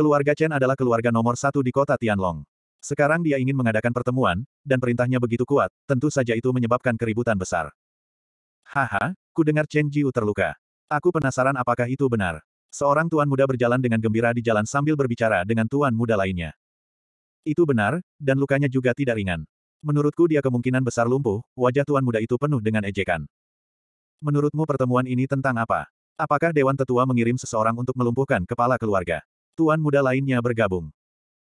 Keluarga Chen adalah keluarga nomor satu di kota Tianlong. Sekarang dia ingin mengadakan pertemuan, dan perintahnya begitu kuat, tentu saja itu menyebabkan keributan besar. Haha, ku dengar Chen Jiu terluka. Aku penasaran apakah itu benar. Seorang tuan muda berjalan dengan gembira di jalan sambil berbicara dengan tuan muda lainnya. Itu benar, dan lukanya juga tidak ringan. Menurutku dia kemungkinan besar lumpuh, wajah tuan muda itu penuh dengan ejekan. Menurutmu pertemuan ini tentang apa? Apakah Dewan Tetua mengirim seseorang untuk melumpuhkan kepala keluarga? tuan muda lainnya bergabung.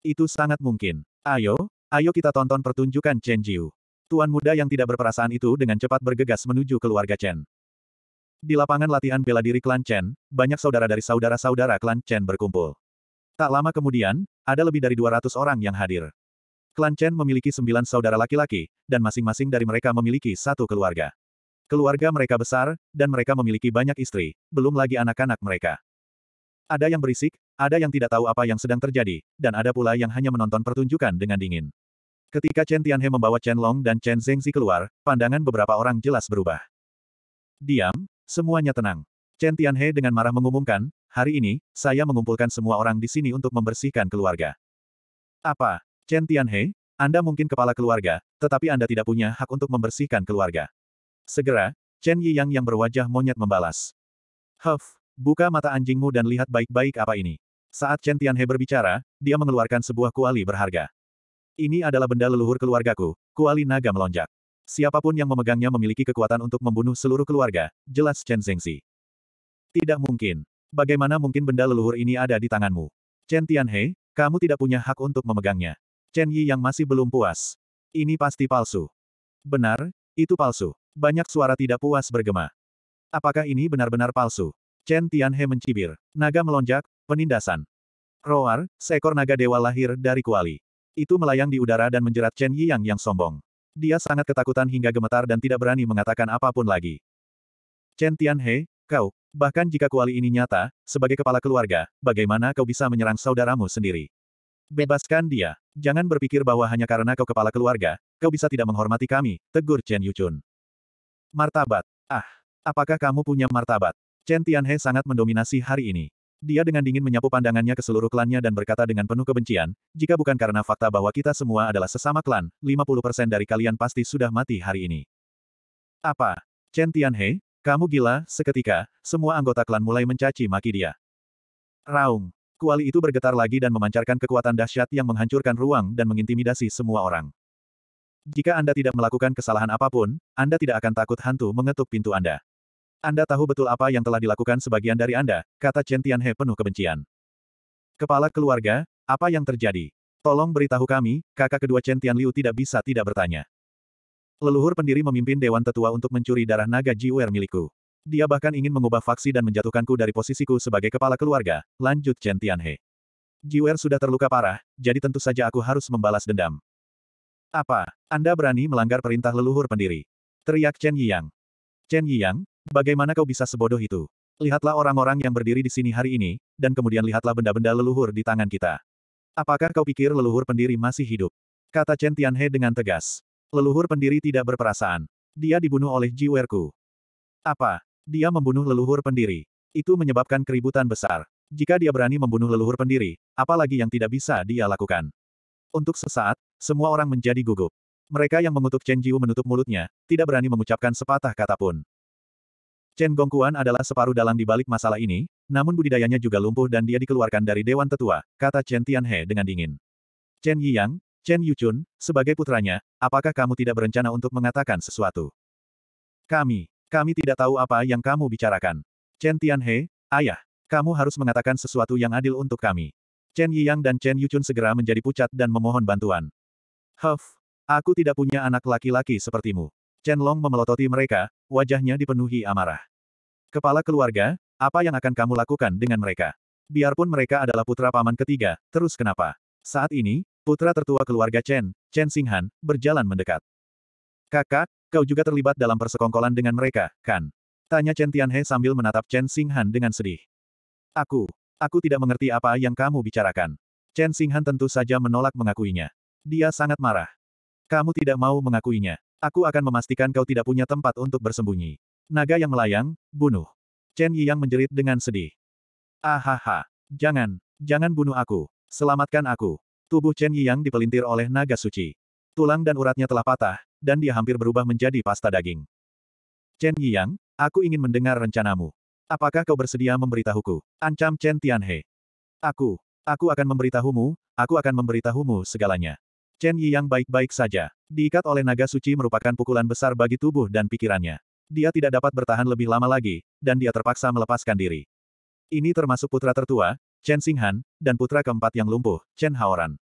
Itu sangat mungkin. Ayo, ayo kita tonton pertunjukan Chen Jiu. Tuan muda yang tidak berperasaan itu dengan cepat bergegas menuju keluarga Chen. Di lapangan latihan bela diri klan Chen, banyak saudara dari saudara-saudara klan Chen berkumpul. Tak lama kemudian, ada lebih dari 200 orang yang hadir. Klan Chen memiliki sembilan saudara laki-laki, dan masing-masing dari mereka memiliki satu keluarga. Keluarga mereka besar, dan mereka memiliki banyak istri, belum lagi anak-anak mereka. Ada yang berisik, ada yang tidak tahu apa yang sedang terjadi, dan ada pula yang hanya menonton pertunjukan dengan dingin. Ketika Chen Tianhe membawa Chen Long dan Chen Zhengzi keluar, pandangan beberapa orang jelas berubah. Diam, semuanya tenang. Chen Tianhe dengan marah mengumumkan, hari ini, saya mengumpulkan semua orang di sini untuk membersihkan keluarga. Apa? Chen Tianhe, Anda mungkin kepala keluarga, tetapi Anda tidak punya hak untuk membersihkan keluarga. Segera, Chen Yiyang yang berwajah monyet membalas. Huff, Buka mata anjingmu dan lihat baik-baik apa ini. Saat Chen Tianhe berbicara, dia mengeluarkan sebuah kuali berharga. Ini adalah benda leluhur keluargaku, kuali naga melonjak. Siapapun yang memegangnya memiliki kekuatan untuk membunuh seluruh keluarga, jelas Chen Zhengzi. Tidak mungkin. Bagaimana mungkin benda leluhur ini ada di tanganmu? Chen Tianhe, kamu tidak punya hak untuk memegangnya. Chen Yi yang masih belum puas. Ini pasti palsu. Benar, itu palsu. Banyak suara tidak puas bergema. Apakah ini benar-benar palsu? Chen Tianhe mencibir. Naga melonjak, penindasan. Roar, seekor naga dewa lahir dari kuali. Itu melayang di udara dan menjerat Chen Yiyang yang sombong. Dia sangat ketakutan hingga gemetar dan tidak berani mengatakan apapun lagi. Chen Tianhe, kau, bahkan jika kuali ini nyata, sebagai kepala keluarga, bagaimana kau bisa menyerang saudaramu sendiri? Bebaskan dia. Jangan berpikir bahwa hanya karena kau kepala keluarga, kau bisa tidak menghormati kami, tegur Chen Yuchun. Martabat. Ah, apakah kamu punya martabat? Chen Tianhe sangat mendominasi hari ini. Dia dengan dingin menyapu pandangannya ke seluruh klannya dan berkata dengan penuh kebencian, jika bukan karena fakta bahwa kita semua adalah sesama klan, 50% dari kalian pasti sudah mati hari ini. Apa? Chen Tianhe, kamu gila, seketika, semua anggota klan mulai mencaci maki dia. Raung. Kuali itu bergetar lagi dan memancarkan kekuatan dahsyat yang menghancurkan ruang dan mengintimidasi semua orang. Jika Anda tidak melakukan kesalahan apapun, Anda tidak akan takut hantu mengetuk pintu Anda. Anda tahu betul apa yang telah dilakukan sebagian dari Anda, kata Chen Tianhe penuh kebencian. Kepala keluarga, apa yang terjadi? Tolong beritahu kami, kakak kedua Chen Tianliu tidak bisa tidak bertanya. Leluhur pendiri memimpin Dewan Tetua untuk mencuri darah naga Jiwer milikku. Dia bahkan ingin mengubah faksi dan menjatuhkanku dari posisiku sebagai kepala keluarga, lanjut Chen Tianhe. Jiwer sudah terluka parah, jadi tentu saja aku harus membalas dendam. Apa? Anda berani melanggar perintah leluhur pendiri? Teriak Chen Yiyang. Chen Yiyang, Bagaimana kau bisa sebodoh itu? Lihatlah orang-orang yang berdiri di sini hari ini, dan kemudian lihatlah benda-benda leluhur di tangan kita. Apakah kau pikir leluhur pendiri masih hidup? Kata Chen Tianhe dengan tegas. Leluhur pendiri tidak berperasaan. Dia dibunuh oleh Ji Werku. Apa? Dia membunuh leluhur pendiri. Itu menyebabkan keributan besar. Jika dia berani membunuh leluhur pendiri, apalagi yang tidak bisa dia lakukan. Untuk sesaat, semua orang menjadi gugup. Mereka yang mengutuk Chen Jiu menutup mulutnya, tidak berani mengucapkan sepatah kata pun. Chen Gongkuan adalah separuh dalang di balik masalah ini, namun budidayanya juga lumpuh dan dia dikeluarkan dari Dewan Tetua, kata Chen Tianhe dengan dingin. Chen Yiyang, Chen Yuchun, sebagai putranya, apakah kamu tidak berencana untuk mengatakan sesuatu? Kami, kami tidak tahu apa yang kamu bicarakan. Chen Tianhe, ayah, kamu harus mengatakan sesuatu yang adil untuk kami. Chen Yiyang dan Chen Yuchun segera menjadi pucat dan memohon bantuan. Huff, aku tidak punya anak laki-laki sepertimu. Chen Long memelototi mereka, wajahnya dipenuhi amarah. Kepala keluarga, apa yang akan kamu lakukan dengan mereka? Biarpun mereka adalah putra paman ketiga, terus kenapa? Saat ini, putra tertua keluarga Chen, Chen Singhan, berjalan mendekat. Kakak, kau juga terlibat dalam persekongkolan dengan mereka, kan? Tanya Chen Tianhe sambil menatap Chen Singhan dengan sedih. Aku, aku tidak mengerti apa yang kamu bicarakan. Chen Singhan tentu saja menolak mengakuinya. Dia sangat marah. Kamu tidak mau mengakuinya. Aku akan memastikan kau tidak punya tempat untuk bersembunyi. Naga yang melayang, bunuh. Chen Yi yang menjerit dengan sedih. Ahaha. Jangan, jangan bunuh aku. Selamatkan aku. Tubuh Chen Yi yang dipelintir oleh naga suci. Tulang dan uratnya telah patah, dan dia hampir berubah menjadi pasta daging. Chen Yi yang, aku ingin mendengar rencanamu. Apakah kau bersedia memberitahuku? Ancam Chen Tianhe. Aku, aku akan memberitahumu, aku akan memberitahumu segalanya. Chen Yi yang baik-baik saja. Diikat oleh naga suci merupakan pukulan besar bagi tubuh dan pikirannya. Dia tidak dapat bertahan lebih lama lagi, dan dia terpaksa melepaskan diri. Ini termasuk putra tertua, Chen Xinghan, dan putra keempat yang lumpuh, Chen Haoran.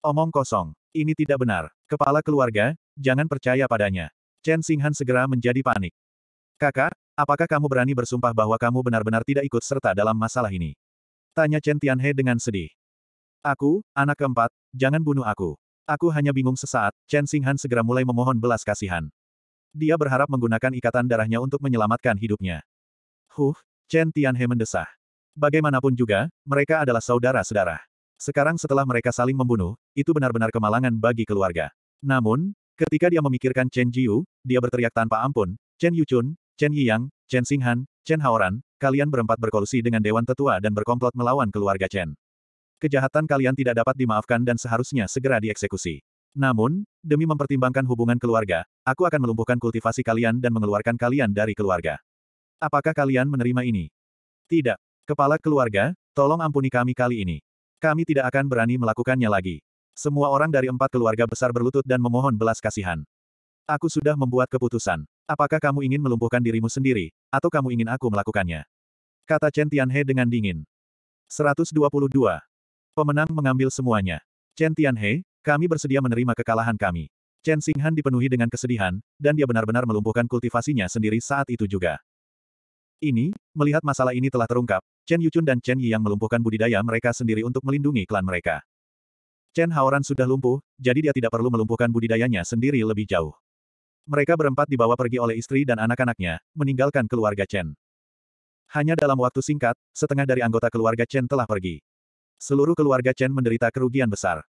Omong kosong. Ini tidak benar. Kepala keluarga, jangan percaya padanya. Chen Xinghan segera menjadi panik. Kakak, apakah kamu berani bersumpah bahwa kamu benar-benar tidak ikut serta dalam masalah ini? Tanya Chen Tianhe dengan sedih. Aku, anak keempat, jangan bunuh aku. Aku hanya bingung sesaat, Chen Xinghan segera mulai memohon belas kasihan. Dia berharap menggunakan ikatan darahnya untuk menyelamatkan hidupnya. Huh, Chen Tianhe mendesah. Bagaimanapun juga, mereka adalah saudara-saudara. Sekarang setelah mereka saling membunuh, itu benar-benar kemalangan bagi keluarga. Namun, ketika dia memikirkan Chen Jiu, dia berteriak tanpa ampun, Chen Yuchun, Chen Yiyang, Chen Xinghan, Chen Haoran, kalian berempat berkolusi dengan Dewan Tetua dan berkomplot melawan keluarga Chen. Kejahatan kalian tidak dapat dimaafkan dan seharusnya segera dieksekusi. Namun, demi mempertimbangkan hubungan keluarga, aku akan melumpuhkan kultivasi kalian dan mengeluarkan kalian dari keluarga. Apakah kalian menerima ini? Tidak. Kepala keluarga, tolong ampuni kami kali ini. Kami tidak akan berani melakukannya lagi. Semua orang dari empat keluarga besar berlutut dan memohon belas kasihan. Aku sudah membuat keputusan. Apakah kamu ingin melumpuhkan dirimu sendiri, atau kamu ingin aku melakukannya? Kata Chen Tianhe dengan dingin. 122. Pemenang mengambil semuanya. Chen Tianhe, kami bersedia menerima kekalahan kami. Chen Xinghan dipenuhi dengan kesedihan, dan dia benar-benar melumpuhkan kultivasinya sendiri saat itu juga. Ini, melihat masalah ini telah terungkap, Chen Yuchun dan Chen Yi yang melumpuhkan budidaya mereka sendiri untuk melindungi klan mereka. Chen Haoran sudah lumpuh, jadi dia tidak perlu melumpuhkan budidayanya sendiri lebih jauh. Mereka berempat dibawa pergi oleh istri dan anak-anaknya, meninggalkan keluarga Chen. Hanya dalam waktu singkat, setengah dari anggota keluarga Chen telah pergi. Seluruh keluarga Chen menderita kerugian besar.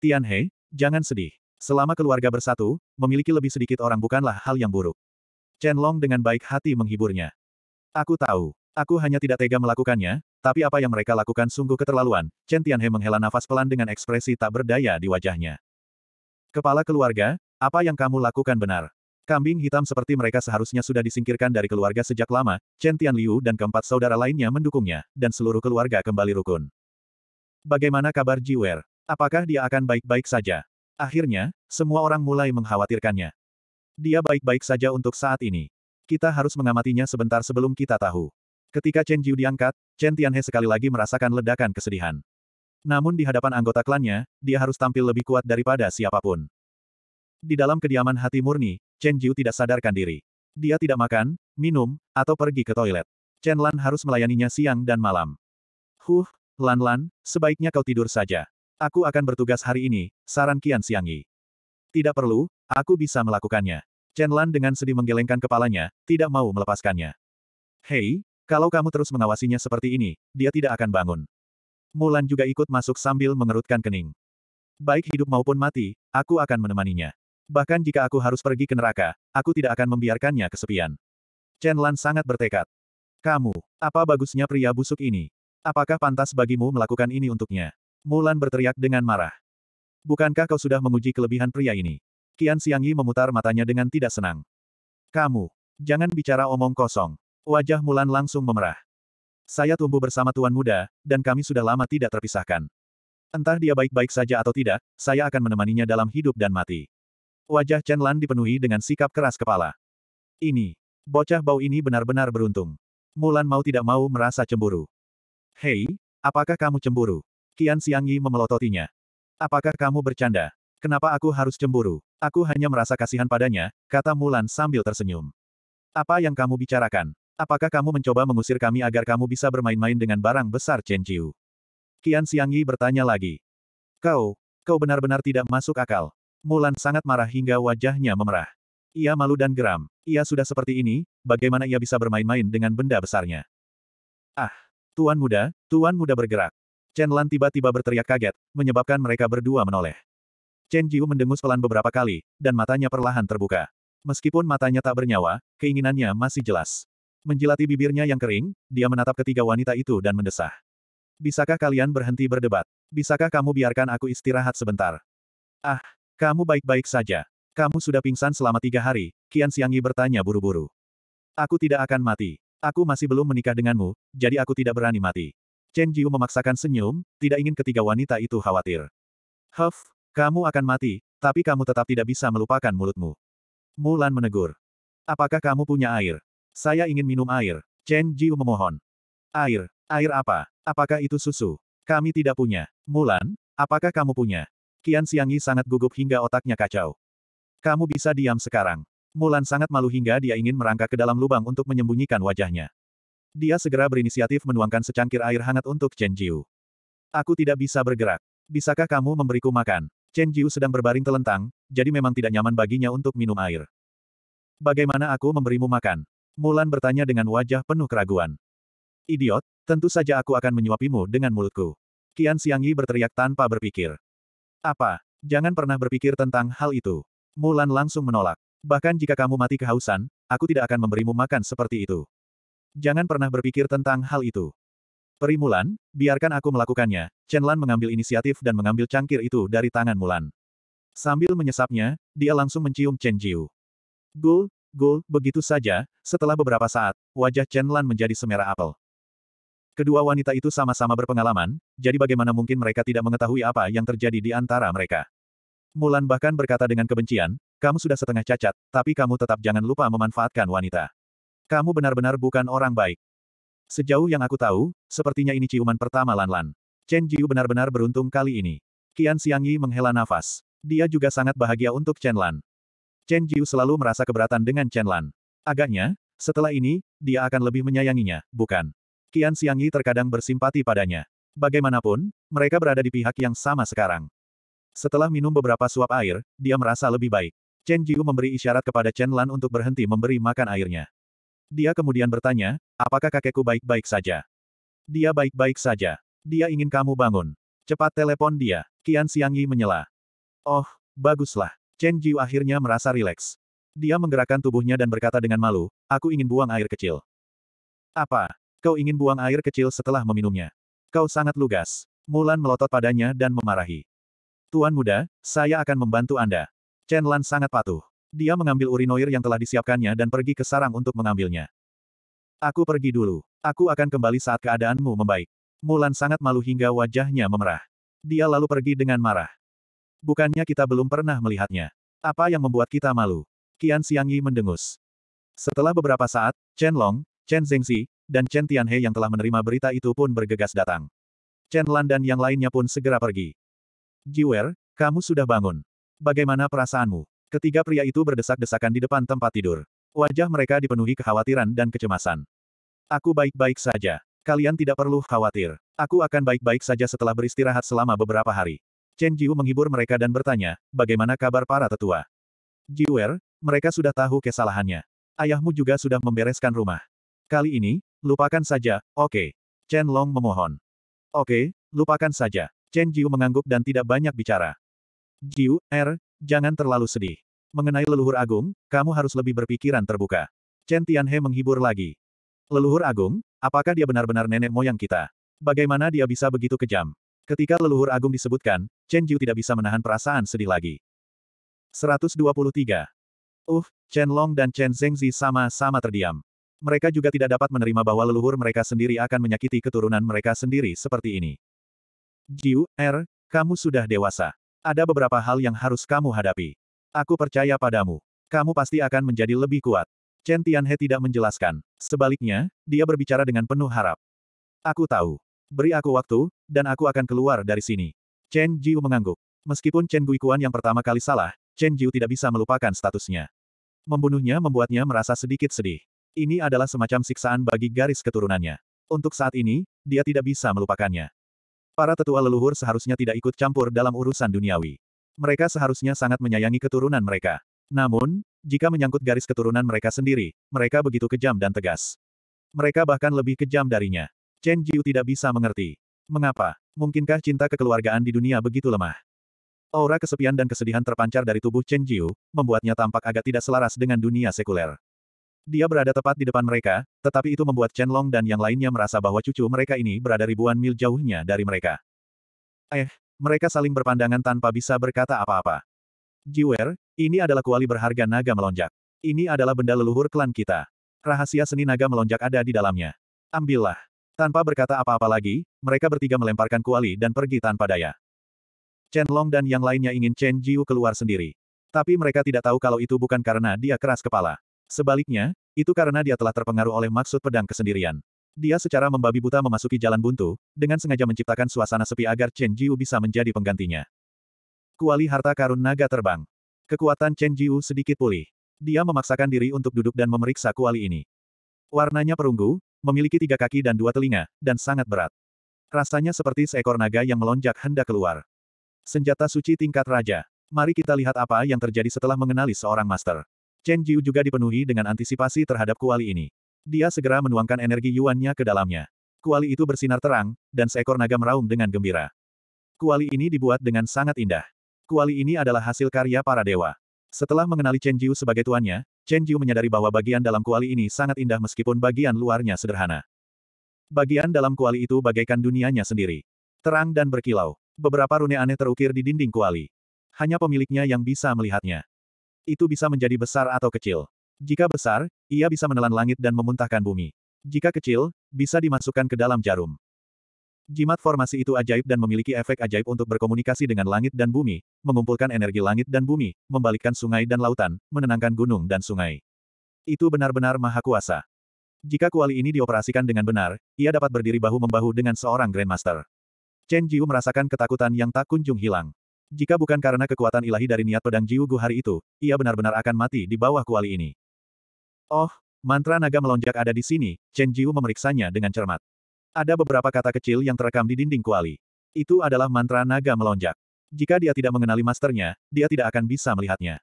Tian He, jangan sedih. Selama keluarga bersatu, memiliki lebih sedikit orang bukanlah hal yang buruk. Chen Long dengan baik hati menghiburnya. Aku tahu. Aku hanya tidak tega melakukannya, tapi apa yang mereka lakukan sungguh keterlaluan. Chen Tianhe menghela nafas pelan dengan ekspresi tak berdaya di wajahnya. Kepala keluarga, apa yang kamu lakukan benar? Kambing hitam seperti mereka seharusnya sudah disingkirkan dari keluarga sejak lama, Chen Tian Liu dan keempat saudara lainnya mendukungnya, dan seluruh keluarga kembali rukun. Bagaimana kabar Jiwer? Apakah dia akan baik-baik saja? Akhirnya, semua orang mulai mengkhawatirkannya. Dia baik-baik saja untuk saat ini. Kita harus mengamatinya sebentar sebelum kita tahu. Ketika Chen Jiu diangkat, Chen Tianhe sekali lagi merasakan ledakan kesedihan. Namun di hadapan anggota klannya, dia harus tampil lebih kuat daripada siapapun. Di dalam kediaman hati murni, Chen Jiu tidak sadarkan diri. Dia tidak makan, minum, atau pergi ke toilet. Chen Lan harus melayaninya siang dan malam. Huh, Lan-Lan, sebaiknya kau tidur saja. Aku akan bertugas hari ini, saran Kian Siangi. Tidak perlu, aku bisa melakukannya. Chen Lan dengan sedih menggelengkan kepalanya, tidak mau melepaskannya. Hei, kalau kamu terus mengawasinya seperti ini, dia tidak akan bangun. Mulan juga ikut masuk sambil mengerutkan kening. Baik hidup maupun mati, aku akan menemaninya. Bahkan jika aku harus pergi ke neraka, aku tidak akan membiarkannya kesepian. Chen Lan sangat bertekad. Kamu, apa bagusnya pria busuk ini? Apakah pantas bagimu melakukan ini untuknya? Mulan berteriak dengan marah. Bukankah kau sudah menguji kelebihan pria ini? Kian Yi memutar matanya dengan tidak senang. Kamu, jangan bicara omong kosong. Wajah Mulan langsung memerah. Saya tumbuh bersama tuan muda, dan kami sudah lama tidak terpisahkan. Entah dia baik-baik saja atau tidak, saya akan menemaninya dalam hidup dan mati. Wajah Chen Lan dipenuhi dengan sikap keras kepala. Ini, bocah bau ini benar-benar beruntung. Mulan mau tidak mau merasa cemburu. Hei, apakah kamu cemburu? Qian Xiangyi memelototinya. Apakah kamu bercanda? Kenapa aku harus cemburu? Aku hanya merasa kasihan padanya, kata Mulan sambil tersenyum. Apa yang kamu bicarakan? Apakah kamu mencoba mengusir kami agar kamu bisa bermain-main dengan barang besar Chen Jiu? Qian Xiangyi bertanya lagi. Kau, kau benar-benar tidak masuk akal. Mulan sangat marah hingga wajahnya memerah. Ia malu dan geram. Ia sudah seperti ini, bagaimana ia bisa bermain-main dengan benda besarnya? Ah! Tuan muda, tuan muda bergerak. Chen Lan tiba-tiba berteriak kaget, menyebabkan mereka berdua menoleh. Chen Jiu mendengus pelan beberapa kali, dan matanya perlahan terbuka. Meskipun matanya tak bernyawa, keinginannya masih jelas. Menjilati bibirnya yang kering, dia menatap ketiga wanita itu dan mendesah. Bisakah kalian berhenti berdebat? Bisakah kamu biarkan aku istirahat sebentar? Ah, kamu baik-baik saja. Kamu sudah pingsan selama tiga hari, Kian Siangi bertanya buru-buru. Aku tidak akan mati. Aku masih belum menikah denganmu, jadi aku tidak berani mati. Chen Jiu memaksakan senyum, tidak ingin ketiga wanita itu khawatir. Huff, kamu akan mati, tapi kamu tetap tidak bisa melupakan mulutmu. Mulan menegur. Apakah kamu punya air? Saya ingin minum air. Chen Jiu memohon. Air, air apa? Apakah itu susu? Kami tidak punya. Mulan, apakah kamu punya? Kian Siangi sangat gugup hingga otaknya kacau. Kamu bisa diam sekarang. Mulan sangat malu hingga dia ingin merangkak ke dalam lubang untuk menyembunyikan wajahnya. Dia segera berinisiatif menuangkan secangkir air hangat untuk Chen Jiu. Aku tidak bisa bergerak. Bisakah kamu memberiku makan? Chen Jiu sedang berbaring telentang, jadi memang tidak nyaman baginya untuk minum air. Bagaimana aku memberimu makan? Mulan bertanya dengan wajah penuh keraguan. Idiot, tentu saja aku akan menyuapimu dengan mulutku. Qian Xiangyi berteriak tanpa berpikir. Apa? Jangan pernah berpikir tentang hal itu. Mulan langsung menolak. Bahkan jika kamu mati kehausan, aku tidak akan memberimu makan seperti itu. Jangan pernah berpikir tentang hal itu. Perimulan, biarkan aku melakukannya. Chen Lan mengambil inisiatif dan mengambil cangkir itu dari tangan Mulan. Sambil menyesapnya, dia langsung mencium Chen Jiu. Gul, gul, begitu saja, setelah beberapa saat, wajah Chen Lan menjadi semerah apel. Kedua wanita itu sama-sama berpengalaman, jadi bagaimana mungkin mereka tidak mengetahui apa yang terjadi di antara mereka. Mulan bahkan berkata dengan kebencian, kamu sudah setengah cacat, tapi kamu tetap jangan lupa memanfaatkan wanita. Kamu benar-benar bukan orang baik. Sejauh yang aku tahu, sepertinya ini ciuman pertama Lan-Lan. Chen Jiu benar-benar beruntung kali ini. Qian Xiangyi menghela nafas. Dia juga sangat bahagia untuk Chen Lan. Chen Jiu selalu merasa keberatan dengan Chen Lan. Agaknya, setelah ini, dia akan lebih menyayanginya, bukan? Qian Xiangyi terkadang bersimpati padanya. Bagaimanapun, mereka berada di pihak yang sama sekarang. Setelah minum beberapa suap air, dia merasa lebih baik. Chen Jiu memberi isyarat kepada Chen Lan untuk berhenti memberi makan airnya. Dia kemudian bertanya, apakah kakekku baik-baik saja? Dia baik-baik saja. Dia ingin kamu bangun. Cepat telepon dia. Qian Xiangyi menyela. Oh, baguslah. Chen Jiu akhirnya merasa rileks. Dia menggerakkan tubuhnya dan berkata dengan malu, aku ingin buang air kecil. Apa? Kau ingin buang air kecil setelah meminumnya? Kau sangat lugas. Mulan melotot padanya dan memarahi. Tuan muda, saya akan membantu Anda. Chen Lan sangat patuh. Dia mengambil urinoir yang telah disiapkannya dan pergi ke sarang untuk mengambilnya. Aku pergi dulu. Aku akan kembali saat keadaanmu membaik. Mulan sangat malu hingga wajahnya memerah. Dia lalu pergi dengan marah. Bukannya kita belum pernah melihatnya. Apa yang membuat kita malu? Qian Xiangyi mendengus. Setelah beberapa saat, Chen Long, Chen Zhengxi, dan Chen Tianhe yang telah menerima berita itu pun bergegas datang. Chen Lan dan yang lainnya pun segera pergi. Jiwer, kamu sudah bangun. Bagaimana perasaanmu? Ketiga pria itu berdesak-desakan di depan tempat tidur. Wajah mereka dipenuhi kekhawatiran dan kecemasan. Aku baik-baik saja. Kalian tidak perlu khawatir. Aku akan baik-baik saja setelah beristirahat selama beberapa hari. Chen Jiu menghibur mereka dan bertanya, bagaimana kabar para tetua? Jiwer, mereka sudah tahu kesalahannya. Ayahmu juga sudah membereskan rumah. Kali ini, lupakan saja, oke. Okay. Chen Long memohon. Oke, okay, lupakan saja. Chen Jiu mengangguk dan tidak banyak bicara. Jiu Er, jangan terlalu sedih. Mengenai leluhur agung, kamu harus lebih berpikiran terbuka. Chen Tianhe menghibur lagi. Leluhur agung, apakah dia benar-benar nenek moyang kita? Bagaimana dia bisa begitu kejam? Ketika leluhur agung disebutkan, Chen Jiu tidak bisa menahan perasaan sedih lagi. 123. Uh, Chen Long dan Chen Zhengzi sama-sama terdiam. Mereka juga tidak dapat menerima bahwa leluhur mereka sendiri akan menyakiti keturunan mereka sendiri seperti ini. Jiu, Er, kamu sudah dewasa. Ada beberapa hal yang harus kamu hadapi. Aku percaya padamu. Kamu pasti akan menjadi lebih kuat. Chen Tianhe tidak menjelaskan. Sebaliknya, dia berbicara dengan penuh harap. Aku tahu. Beri aku waktu, dan aku akan keluar dari sini. Chen Jiu mengangguk. Meskipun Chen Guikuan yang pertama kali salah, Chen Jiu tidak bisa melupakan statusnya. Membunuhnya membuatnya merasa sedikit sedih. Ini adalah semacam siksaan bagi garis keturunannya. Untuk saat ini, dia tidak bisa melupakannya. Para tetua leluhur seharusnya tidak ikut campur dalam urusan duniawi. Mereka seharusnya sangat menyayangi keturunan mereka. Namun, jika menyangkut garis keturunan mereka sendiri, mereka begitu kejam dan tegas. Mereka bahkan lebih kejam darinya. Chen Jiu tidak bisa mengerti. Mengapa? Mungkinkah cinta kekeluargaan di dunia begitu lemah? Aura kesepian dan kesedihan terpancar dari tubuh Chen Jiu, membuatnya tampak agak tidak selaras dengan dunia sekuler. Dia berada tepat di depan mereka, tetapi itu membuat Chen Long dan yang lainnya merasa bahwa cucu mereka ini berada ribuan mil jauhnya dari mereka. Eh, mereka saling berpandangan tanpa bisa berkata apa-apa. Jiwer, ini adalah kuali berharga naga melonjak. Ini adalah benda leluhur klan kita. Rahasia seni naga melonjak ada di dalamnya. Ambillah. Tanpa berkata apa-apa lagi, mereka bertiga melemparkan kuali dan pergi tanpa daya. Chen Long dan yang lainnya ingin Chen Jiu keluar sendiri. Tapi mereka tidak tahu kalau itu bukan karena dia keras kepala. Sebaliknya, itu karena dia telah terpengaruh oleh maksud pedang kesendirian. Dia secara membabi buta memasuki jalan buntu, dengan sengaja menciptakan suasana sepi agar Chen Jiu bisa menjadi penggantinya. Kuali harta karun naga terbang. Kekuatan Chen Jiu sedikit pulih. Dia memaksakan diri untuk duduk dan memeriksa kuali ini. Warnanya perunggu, memiliki tiga kaki dan dua telinga, dan sangat berat. Rasanya seperti seekor naga yang melonjak hendak keluar. Senjata suci tingkat raja. Mari kita lihat apa yang terjadi setelah mengenali seorang master. Chen Jiu juga dipenuhi dengan antisipasi terhadap kuali ini. Dia segera menuangkan energi yuannya ke dalamnya. Kuali itu bersinar terang, dan seekor naga meraung dengan gembira. Kuali ini dibuat dengan sangat indah. Kuali ini adalah hasil karya para dewa. Setelah mengenali Chen Jiu sebagai tuannya, Chen Jiu menyadari bahwa bagian dalam kuali ini sangat indah meskipun bagian luarnya sederhana. Bagian dalam kuali itu bagaikan dunianya sendiri. Terang dan berkilau. Beberapa rune aneh terukir di dinding kuali. Hanya pemiliknya yang bisa melihatnya itu bisa menjadi besar atau kecil. Jika besar, ia bisa menelan langit dan memuntahkan bumi. Jika kecil, bisa dimasukkan ke dalam jarum. Jimat formasi itu ajaib dan memiliki efek ajaib untuk berkomunikasi dengan langit dan bumi, mengumpulkan energi langit dan bumi, membalikkan sungai dan lautan, menenangkan gunung dan sungai. Itu benar-benar maha kuasa. Jika kuali ini dioperasikan dengan benar, ia dapat berdiri bahu-membahu dengan seorang Grandmaster. Chen Jiu merasakan ketakutan yang tak kunjung hilang. Jika bukan karena kekuatan ilahi dari niat pedang Jiugu hari itu, ia benar-benar akan mati di bawah kuali ini. Oh, mantra naga melonjak ada di sini, Chen Jiu memeriksanya dengan cermat. Ada beberapa kata kecil yang terekam di dinding kuali. Itu adalah mantra naga melonjak. Jika dia tidak mengenali masternya, dia tidak akan bisa melihatnya.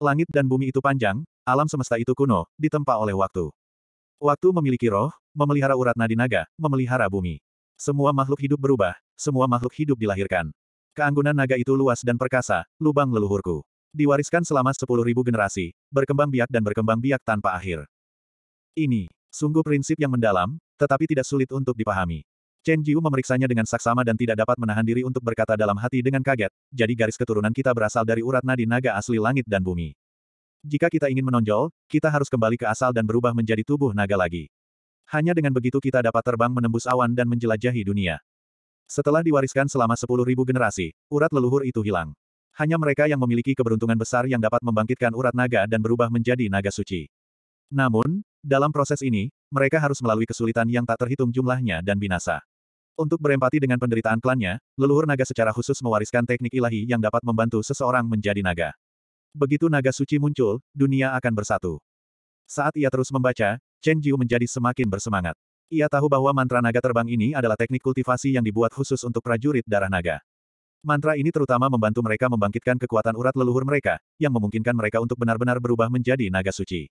Langit dan bumi itu panjang, alam semesta itu kuno, ditempa oleh waktu. Waktu memiliki roh, memelihara urat nadi naga, memelihara bumi. Semua makhluk hidup berubah, semua makhluk hidup dilahirkan. Keanggunan naga itu luas dan perkasa, lubang leluhurku. Diwariskan selama sepuluh ribu generasi, berkembang biak dan berkembang biak tanpa akhir. Ini, sungguh prinsip yang mendalam, tetapi tidak sulit untuk dipahami. Chen Jiu memeriksanya dengan saksama dan tidak dapat menahan diri untuk berkata dalam hati dengan kaget, jadi garis keturunan kita berasal dari urat nadi naga asli langit dan bumi. Jika kita ingin menonjol, kita harus kembali ke asal dan berubah menjadi tubuh naga lagi. Hanya dengan begitu kita dapat terbang menembus awan dan menjelajahi dunia. Setelah diwariskan selama 10.000 generasi, urat leluhur itu hilang. Hanya mereka yang memiliki keberuntungan besar yang dapat membangkitkan urat naga dan berubah menjadi naga suci. Namun, dalam proses ini, mereka harus melalui kesulitan yang tak terhitung jumlahnya dan binasa. Untuk berempati dengan penderitaan klannya, leluhur naga secara khusus mewariskan teknik ilahi yang dapat membantu seseorang menjadi naga. Begitu naga suci muncul, dunia akan bersatu. Saat ia terus membaca, Chen Jiu menjadi semakin bersemangat. Ia tahu bahwa mantra naga terbang ini adalah teknik kultivasi yang dibuat khusus untuk prajurit darah naga. Mantra ini terutama membantu mereka membangkitkan kekuatan urat leluhur mereka, yang memungkinkan mereka untuk benar-benar berubah menjadi naga suci.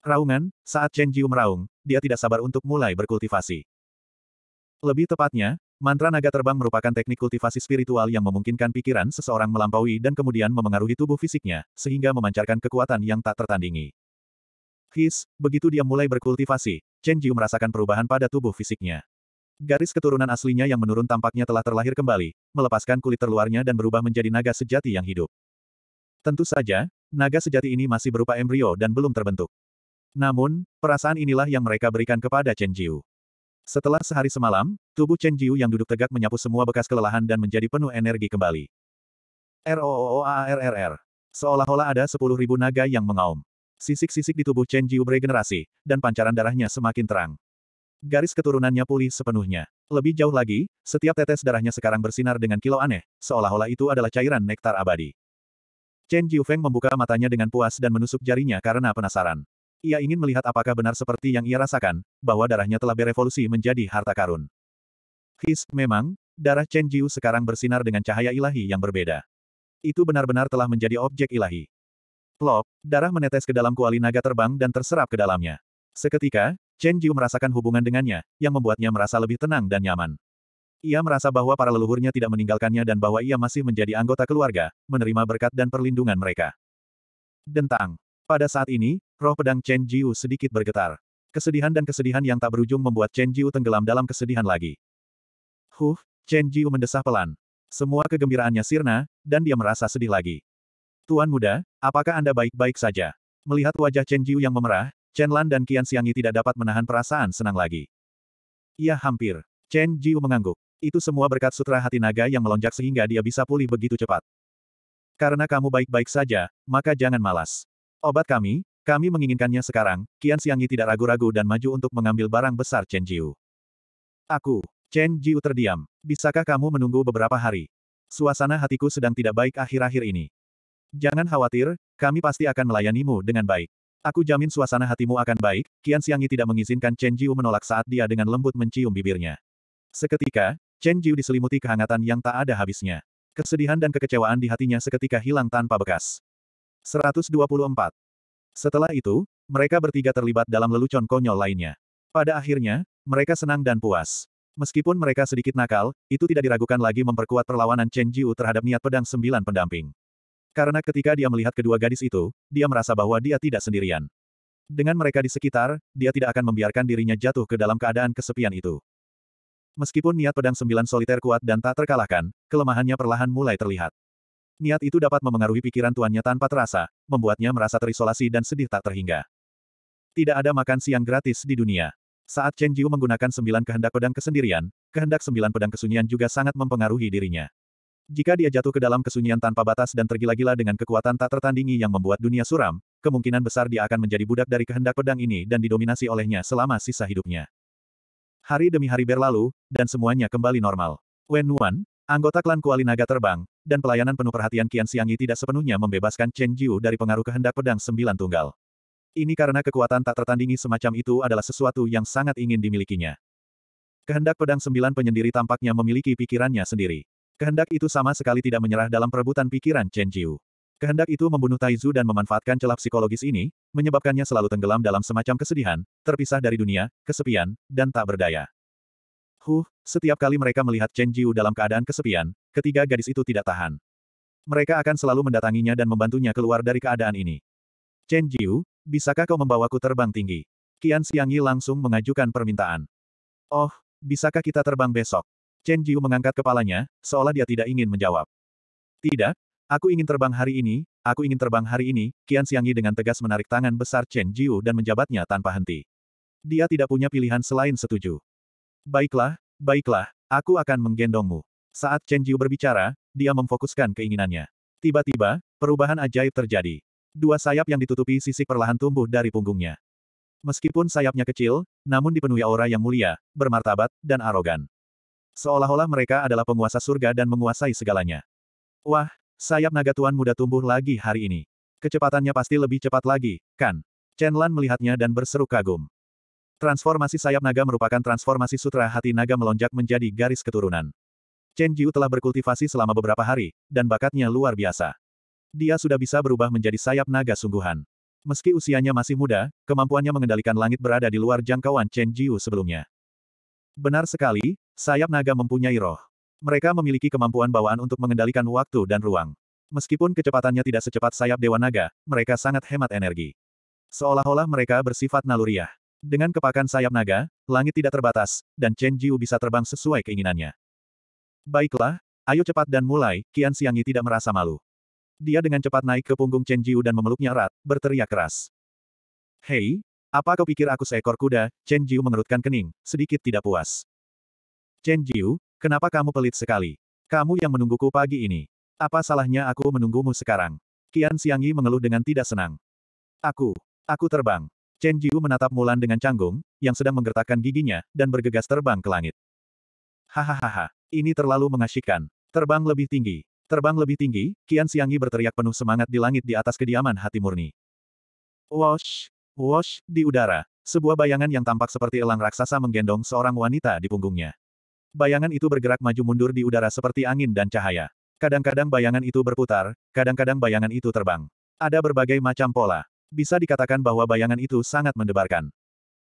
Raungan, saat Chen Jiu meraung, dia tidak sabar untuk mulai berkultivasi. Lebih tepatnya, mantra naga terbang merupakan teknik kultivasi spiritual yang memungkinkan pikiran seseorang melampaui dan kemudian memengaruhi tubuh fisiknya, sehingga memancarkan kekuatan yang tak tertandingi. His, begitu dia mulai berkultivasi, Chen Jiu merasakan perubahan pada tubuh fisiknya. Garis keturunan aslinya yang menurun tampaknya telah terlahir kembali, melepaskan kulit terluarnya dan berubah menjadi naga sejati yang hidup. Tentu saja, naga sejati ini masih berupa embrio dan belum terbentuk. Namun, perasaan inilah yang mereka berikan kepada Chen Jiu. Setelah sehari semalam, tubuh Chen Jiu yang duduk tegak menyapu semua bekas kelelahan dan menjadi penuh energi kembali. ROOARRR. Seolah-olah ada sepuluh ribu naga yang mengaum. Sisik-sisik di tubuh Chen Jiu beregenerasi, dan pancaran darahnya semakin terang. Garis keturunannya pulih sepenuhnya. Lebih jauh lagi, setiap tetes darahnya sekarang bersinar dengan kilau aneh, seolah-olah itu adalah cairan nektar abadi. Chen Jiu Feng membuka matanya dengan puas dan menusuk jarinya karena penasaran. Ia ingin melihat apakah benar seperti yang ia rasakan, bahwa darahnya telah berevolusi menjadi harta karun. His, memang, darah Chen Jiu sekarang bersinar dengan cahaya ilahi yang berbeda. Itu benar-benar telah menjadi objek ilahi. Lop, darah menetes ke dalam kuali naga terbang dan terserap ke dalamnya. Seketika, Chen Jiu merasakan hubungan dengannya, yang membuatnya merasa lebih tenang dan nyaman. Ia merasa bahwa para leluhurnya tidak meninggalkannya dan bahwa ia masih menjadi anggota keluarga, menerima berkat dan perlindungan mereka. Dentang. Pada saat ini, roh pedang Chen Jiu sedikit bergetar. Kesedihan dan kesedihan yang tak berujung membuat Chen Jiu tenggelam dalam kesedihan lagi. Huh, Chen Jiu mendesah pelan. Semua kegembiraannya sirna, dan dia merasa sedih lagi. Tuan muda, apakah Anda baik-baik saja? Melihat wajah Chen Jiu yang memerah, Chen Lan dan Qian Xiangyi tidak dapat menahan perasaan senang lagi. Iya hampir. Chen Jiu mengangguk. Itu semua berkat sutra hati naga yang melonjak sehingga dia bisa pulih begitu cepat. Karena kamu baik-baik saja, maka jangan malas. Obat kami, kami menginginkannya sekarang, Qian Xiangyi tidak ragu-ragu dan maju untuk mengambil barang besar Chen Jiu. Aku, Chen Jiu terdiam. Bisakah kamu menunggu beberapa hari? Suasana hatiku sedang tidak baik akhir-akhir ini. Jangan khawatir, kami pasti akan melayanimu dengan baik. Aku jamin suasana hatimu akan baik, Qian Xiangyi tidak mengizinkan Chen Jiu menolak saat dia dengan lembut mencium bibirnya. Seketika, Chen Jiu diselimuti kehangatan yang tak ada habisnya. Kesedihan dan kekecewaan di hatinya seketika hilang tanpa bekas. 124. Setelah itu, mereka bertiga terlibat dalam lelucon konyol lainnya. Pada akhirnya, mereka senang dan puas. Meskipun mereka sedikit nakal, itu tidak diragukan lagi memperkuat perlawanan Chen Jiu terhadap niat pedang sembilan pendamping. Karena ketika dia melihat kedua gadis itu, dia merasa bahwa dia tidak sendirian. Dengan mereka di sekitar, dia tidak akan membiarkan dirinya jatuh ke dalam keadaan kesepian itu. Meskipun niat pedang sembilan soliter kuat dan tak terkalahkan, kelemahannya perlahan mulai terlihat. Niat itu dapat memengaruhi pikiran tuannya tanpa terasa, membuatnya merasa terisolasi dan sedih tak terhingga. Tidak ada makan siang gratis di dunia. Saat Chen Jiu menggunakan sembilan kehendak pedang kesendirian, kehendak sembilan pedang kesunyian juga sangat mempengaruhi dirinya. Jika dia jatuh ke dalam kesunyian tanpa batas dan tergila-gila dengan kekuatan tak tertandingi yang membuat dunia suram, kemungkinan besar dia akan menjadi budak dari kehendak pedang ini dan didominasi olehnya selama sisa hidupnya. Hari demi hari berlalu, dan semuanya kembali normal. Wen Wan, anggota klan Kuali Naga terbang, dan pelayanan penuh perhatian Kian Siangi tidak sepenuhnya membebaskan Chen Jiu dari pengaruh kehendak pedang sembilan tunggal. Ini karena kekuatan tak tertandingi semacam itu adalah sesuatu yang sangat ingin dimilikinya. Kehendak pedang sembilan penyendiri tampaknya memiliki pikirannya sendiri. Kehendak itu sama sekali tidak menyerah dalam perebutan pikiran Chen Jiu. Kehendak itu membunuh Tai Taizu dan memanfaatkan celah psikologis ini, menyebabkannya selalu tenggelam dalam semacam kesedihan, terpisah dari dunia, kesepian, dan tak berdaya. Huh, setiap kali mereka melihat Chen Jiu dalam keadaan kesepian, ketiga gadis itu tidak tahan. Mereka akan selalu mendatanginya dan membantunya keluar dari keadaan ini. Chen Jiu, bisakah kau membawaku terbang tinggi? Qian Xiangyi langsung mengajukan permintaan. Oh, bisakah kita terbang besok? Chen Jiu mengangkat kepalanya, seolah dia tidak ingin menjawab. Tidak, aku ingin terbang hari ini, aku ingin terbang hari ini, Qian Xiangyi dengan tegas menarik tangan besar Chen Jiu dan menjabatnya tanpa henti. Dia tidak punya pilihan selain setuju. Baiklah, baiklah, aku akan menggendongmu. Saat Chen Jiu berbicara, dia memfokuskan keinginannya. Tiba-tiba, perubahan ajaib terjadi. Dua sayap yang ditutupi sisik perlahan tumbuh dari punggungnya. Meskipun sayapnya kecil, namun dipenuhi aura yang mulia, bermartabat, dan arogan. Seolah-olah mereka adalah penguasa surga dan menguasai segalanya. Wah, sayap naga tuan muda tumbuh lagi hari ini. Kecepatannya pasti lebih cepat lagi, kan? Chen Lan melihatnya dan berseru kagum. Transformasi sayap naga merupakan transformasi sutra hati naga melonjak menjadi garis keturunan. Chen Jiu telah berkultivasi selama beberapa hari, dan bakatnya luar biasa. Dia sudah bisa berubah menjadi sayap naga sungguhan. Meski usianya masih muda, kemampuannya mengendalikan langit berada di luar jangkauan Chen Jiu sebelumnya. Benar sekali, sayap naga mempunyai roh. Mereka memiliki kemampuan bawaan untuk mengendalikan waktu dan ruang. Meskipun kecepatannya tidak secepat sayap dewa naga, mereka sangat hemat energi. Seolah-olah mereka bersifat naluriah. Dengan kepakan sayap naga, langit tidak terbatas, dan Chen Jiu bisa terbang sesuai keinginannya. Baiklah, ayo cepat dan mulai, Qian Xiangyi tidak merasa malu. Dia dengan cepat naik ke punggung Chen Jiu dan memeluknya erat, berteriak keras. Hei, apa kau pikir aku seekor kuda? Chen Jiu mengerutkan kening, sedikit tidak puas. Chen Jiu, kenapa kamu pelit sekali? Kamu yang menungguku pagi ini. Apa salahnya aku menunggumu sekarang? Qian Xiangyi mengeluh dengan tidak senang. Aku, aku terbang. Chen Jiu menatap Mulan dengan canggung, yang sedang menggertakkan giginya, dan bergegas terbang ke langit. Hahaha, ini terlalu mengasyikkan. Terbang lebih tinggi. Terbang lebih tinggi, Qian Xiangyi berteriak penuh semangat di langit di atas kediaman hati murni. Wash, Wash, di udara, sebuah bayangan yang tampak seperti elang raksasa menggendong seorang wanita di punggungnya. Bayangan itu bergerak maju mundur di udara seperti angin dan cahaya. Kadang-kadang bayangan itu berputar, kadang-kadang bayangan itu terbang. Ada berbagai macam pola. Bisa dikatakan bahwa bayangan itu sangat mendebarkan.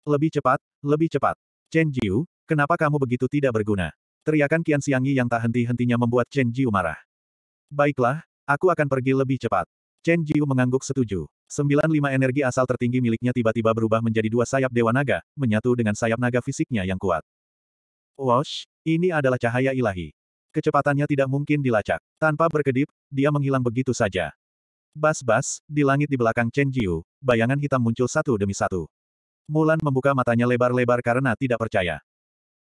Lebih cepat, lebih cepat. Chen Jiu, kenapa kamu begitu tidak berguna? Teriakan Qian Xiangyi yang tak henti-hentinya membuat Chen Jiu marah. Baiklah, aku akan pergi lebih cepat. Chen Jiu mengangguk setuju. Sembilan lima energi asal tertinggi miliknya tiba-tiba berubah menjadi dua sayap dewa naga, menyatu dengan sayap naga fisiknya yang kuat. Wash, ini adalah cahaya ilahi. Kecepatannya tidak mungkin dilacak. Tanpa berkedip, dia menghilang begitu saja. Bas-bas, di langit di belakang Chen Jiu, bayangan hitam muncul satu demi satu. Mulan membuka matanya lebar-lebar karena tidak percaya.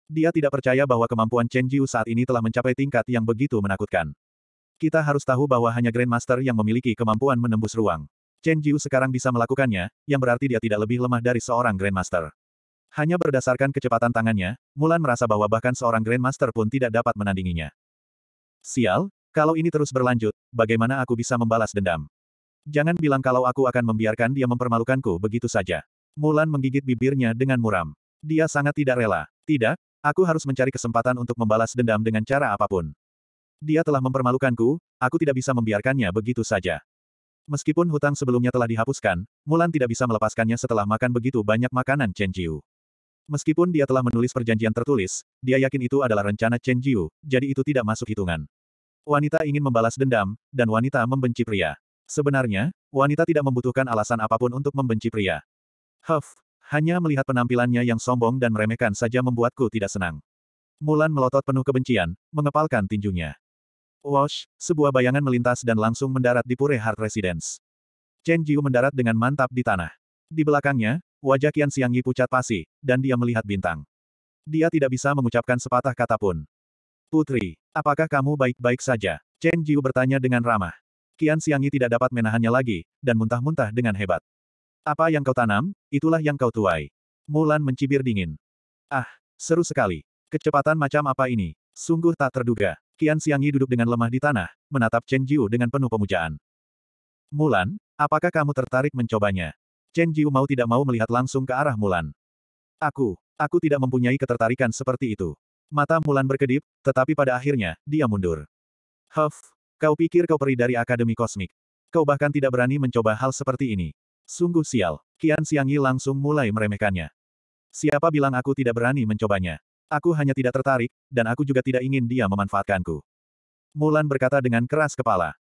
Dia tidak percaya bahwa kemampuan Chen Jiu saat ini telah mencapai tingkat yang begitu menakutkan. Kita harus tahu bahwa hanya Grandmaster yang memiliki kemampuan menembus ruang. Chen Jiu sekarang bisa melakukannya, yang berarti dia tidak lebih lemah dari seorang Grandmaster. Hanya berdasarkan kecepatan tangannya, Mulan merasa bahwa bahkan seorang Grandmaster pun tidak dapat menandinginya. Sial, kalau ini terus berlanjut, bagaimana aku bisa membalas dendam? Jangan bilang kalau aku akan membiarkan dia mempermalukanku begitu saja. Mulan menggigit bibirnya dengan muram. Dia sangat tidak rela. Tidak, aku harus mencari kesempatan untuk membalas dendam dengan cara apapun. Dia telah mempermalukanku, aku tidak bisa membiarkannya begitu saja. Meskipun hutang sebelumnya telah dihapuskan, Mulan tidak bisa melepaskannya setelah makan begitu banyak makanan Chen Jiu. Meskipun dia telah menulis perjanjian tertulis, dia yakin itu adalah rencana Chen Jiu, jadi itu tidak masuk hitungan. Wanita ingin membalas dendam, dan wanita membenci pria. Sebenarnya, wanita tidak membutuhkan alasan apapun untuk membenci pria. Huff, hanya melihat penampilannya yang sombong dan meremehkan saja membuatku tidak senang. Mulan melotot penuh kebencian, mengepalkan tinjunya. Wash, sebuah bayangan melintas dan langsung mendarat di Pure Heart Residence. Chen Jiu mendarat dengan mantap di tanah. Di belakangnya, wajah Qian Yi pucat pasi, dan dia melihat bintang. Dia tidak bisa mengucapkan sepatah kata pun. Putri, apakah kamu baik-baik saja? Chen Jiu bertanya dengan ramah. Qian Yi tidak dapat menahannya lagi, dan muntah-muntah dengan hebat. Apa yang kau tanam, itulah yang kau tuai. Mulan mencibir dingin. Ah, seru sekali. Kecepatan macam apa ini? Sungguh tak terduga. Qian Xiangyi duduk dengan lemah di tanah, menatap Chen Jiu dengan penuh pemujaan. Mulan, apakah kamu tertarik mencobanya? Chen Jiu mau tidak mau melihat langsung ke arah Mulan. Aku, aku tidak mempunyai ketertarikan seperti itu. Mata Mulan berkedip, tetapi pada akhirnya, dia mundur. Huff, kau pikir kau peri dari Akademi Kosmik. Kau bahkan tidak berani mencoba hal seperti ini. Sungguh sial, Qian Xiangyi langsung mulai meremehkannya. Siapa bilang aku tidak berani mencobanya? Aku hanya tidak tertarik, dan aku juga tidak ingin dia memanfaatkanku. Mulan berkata dengan keras kepala.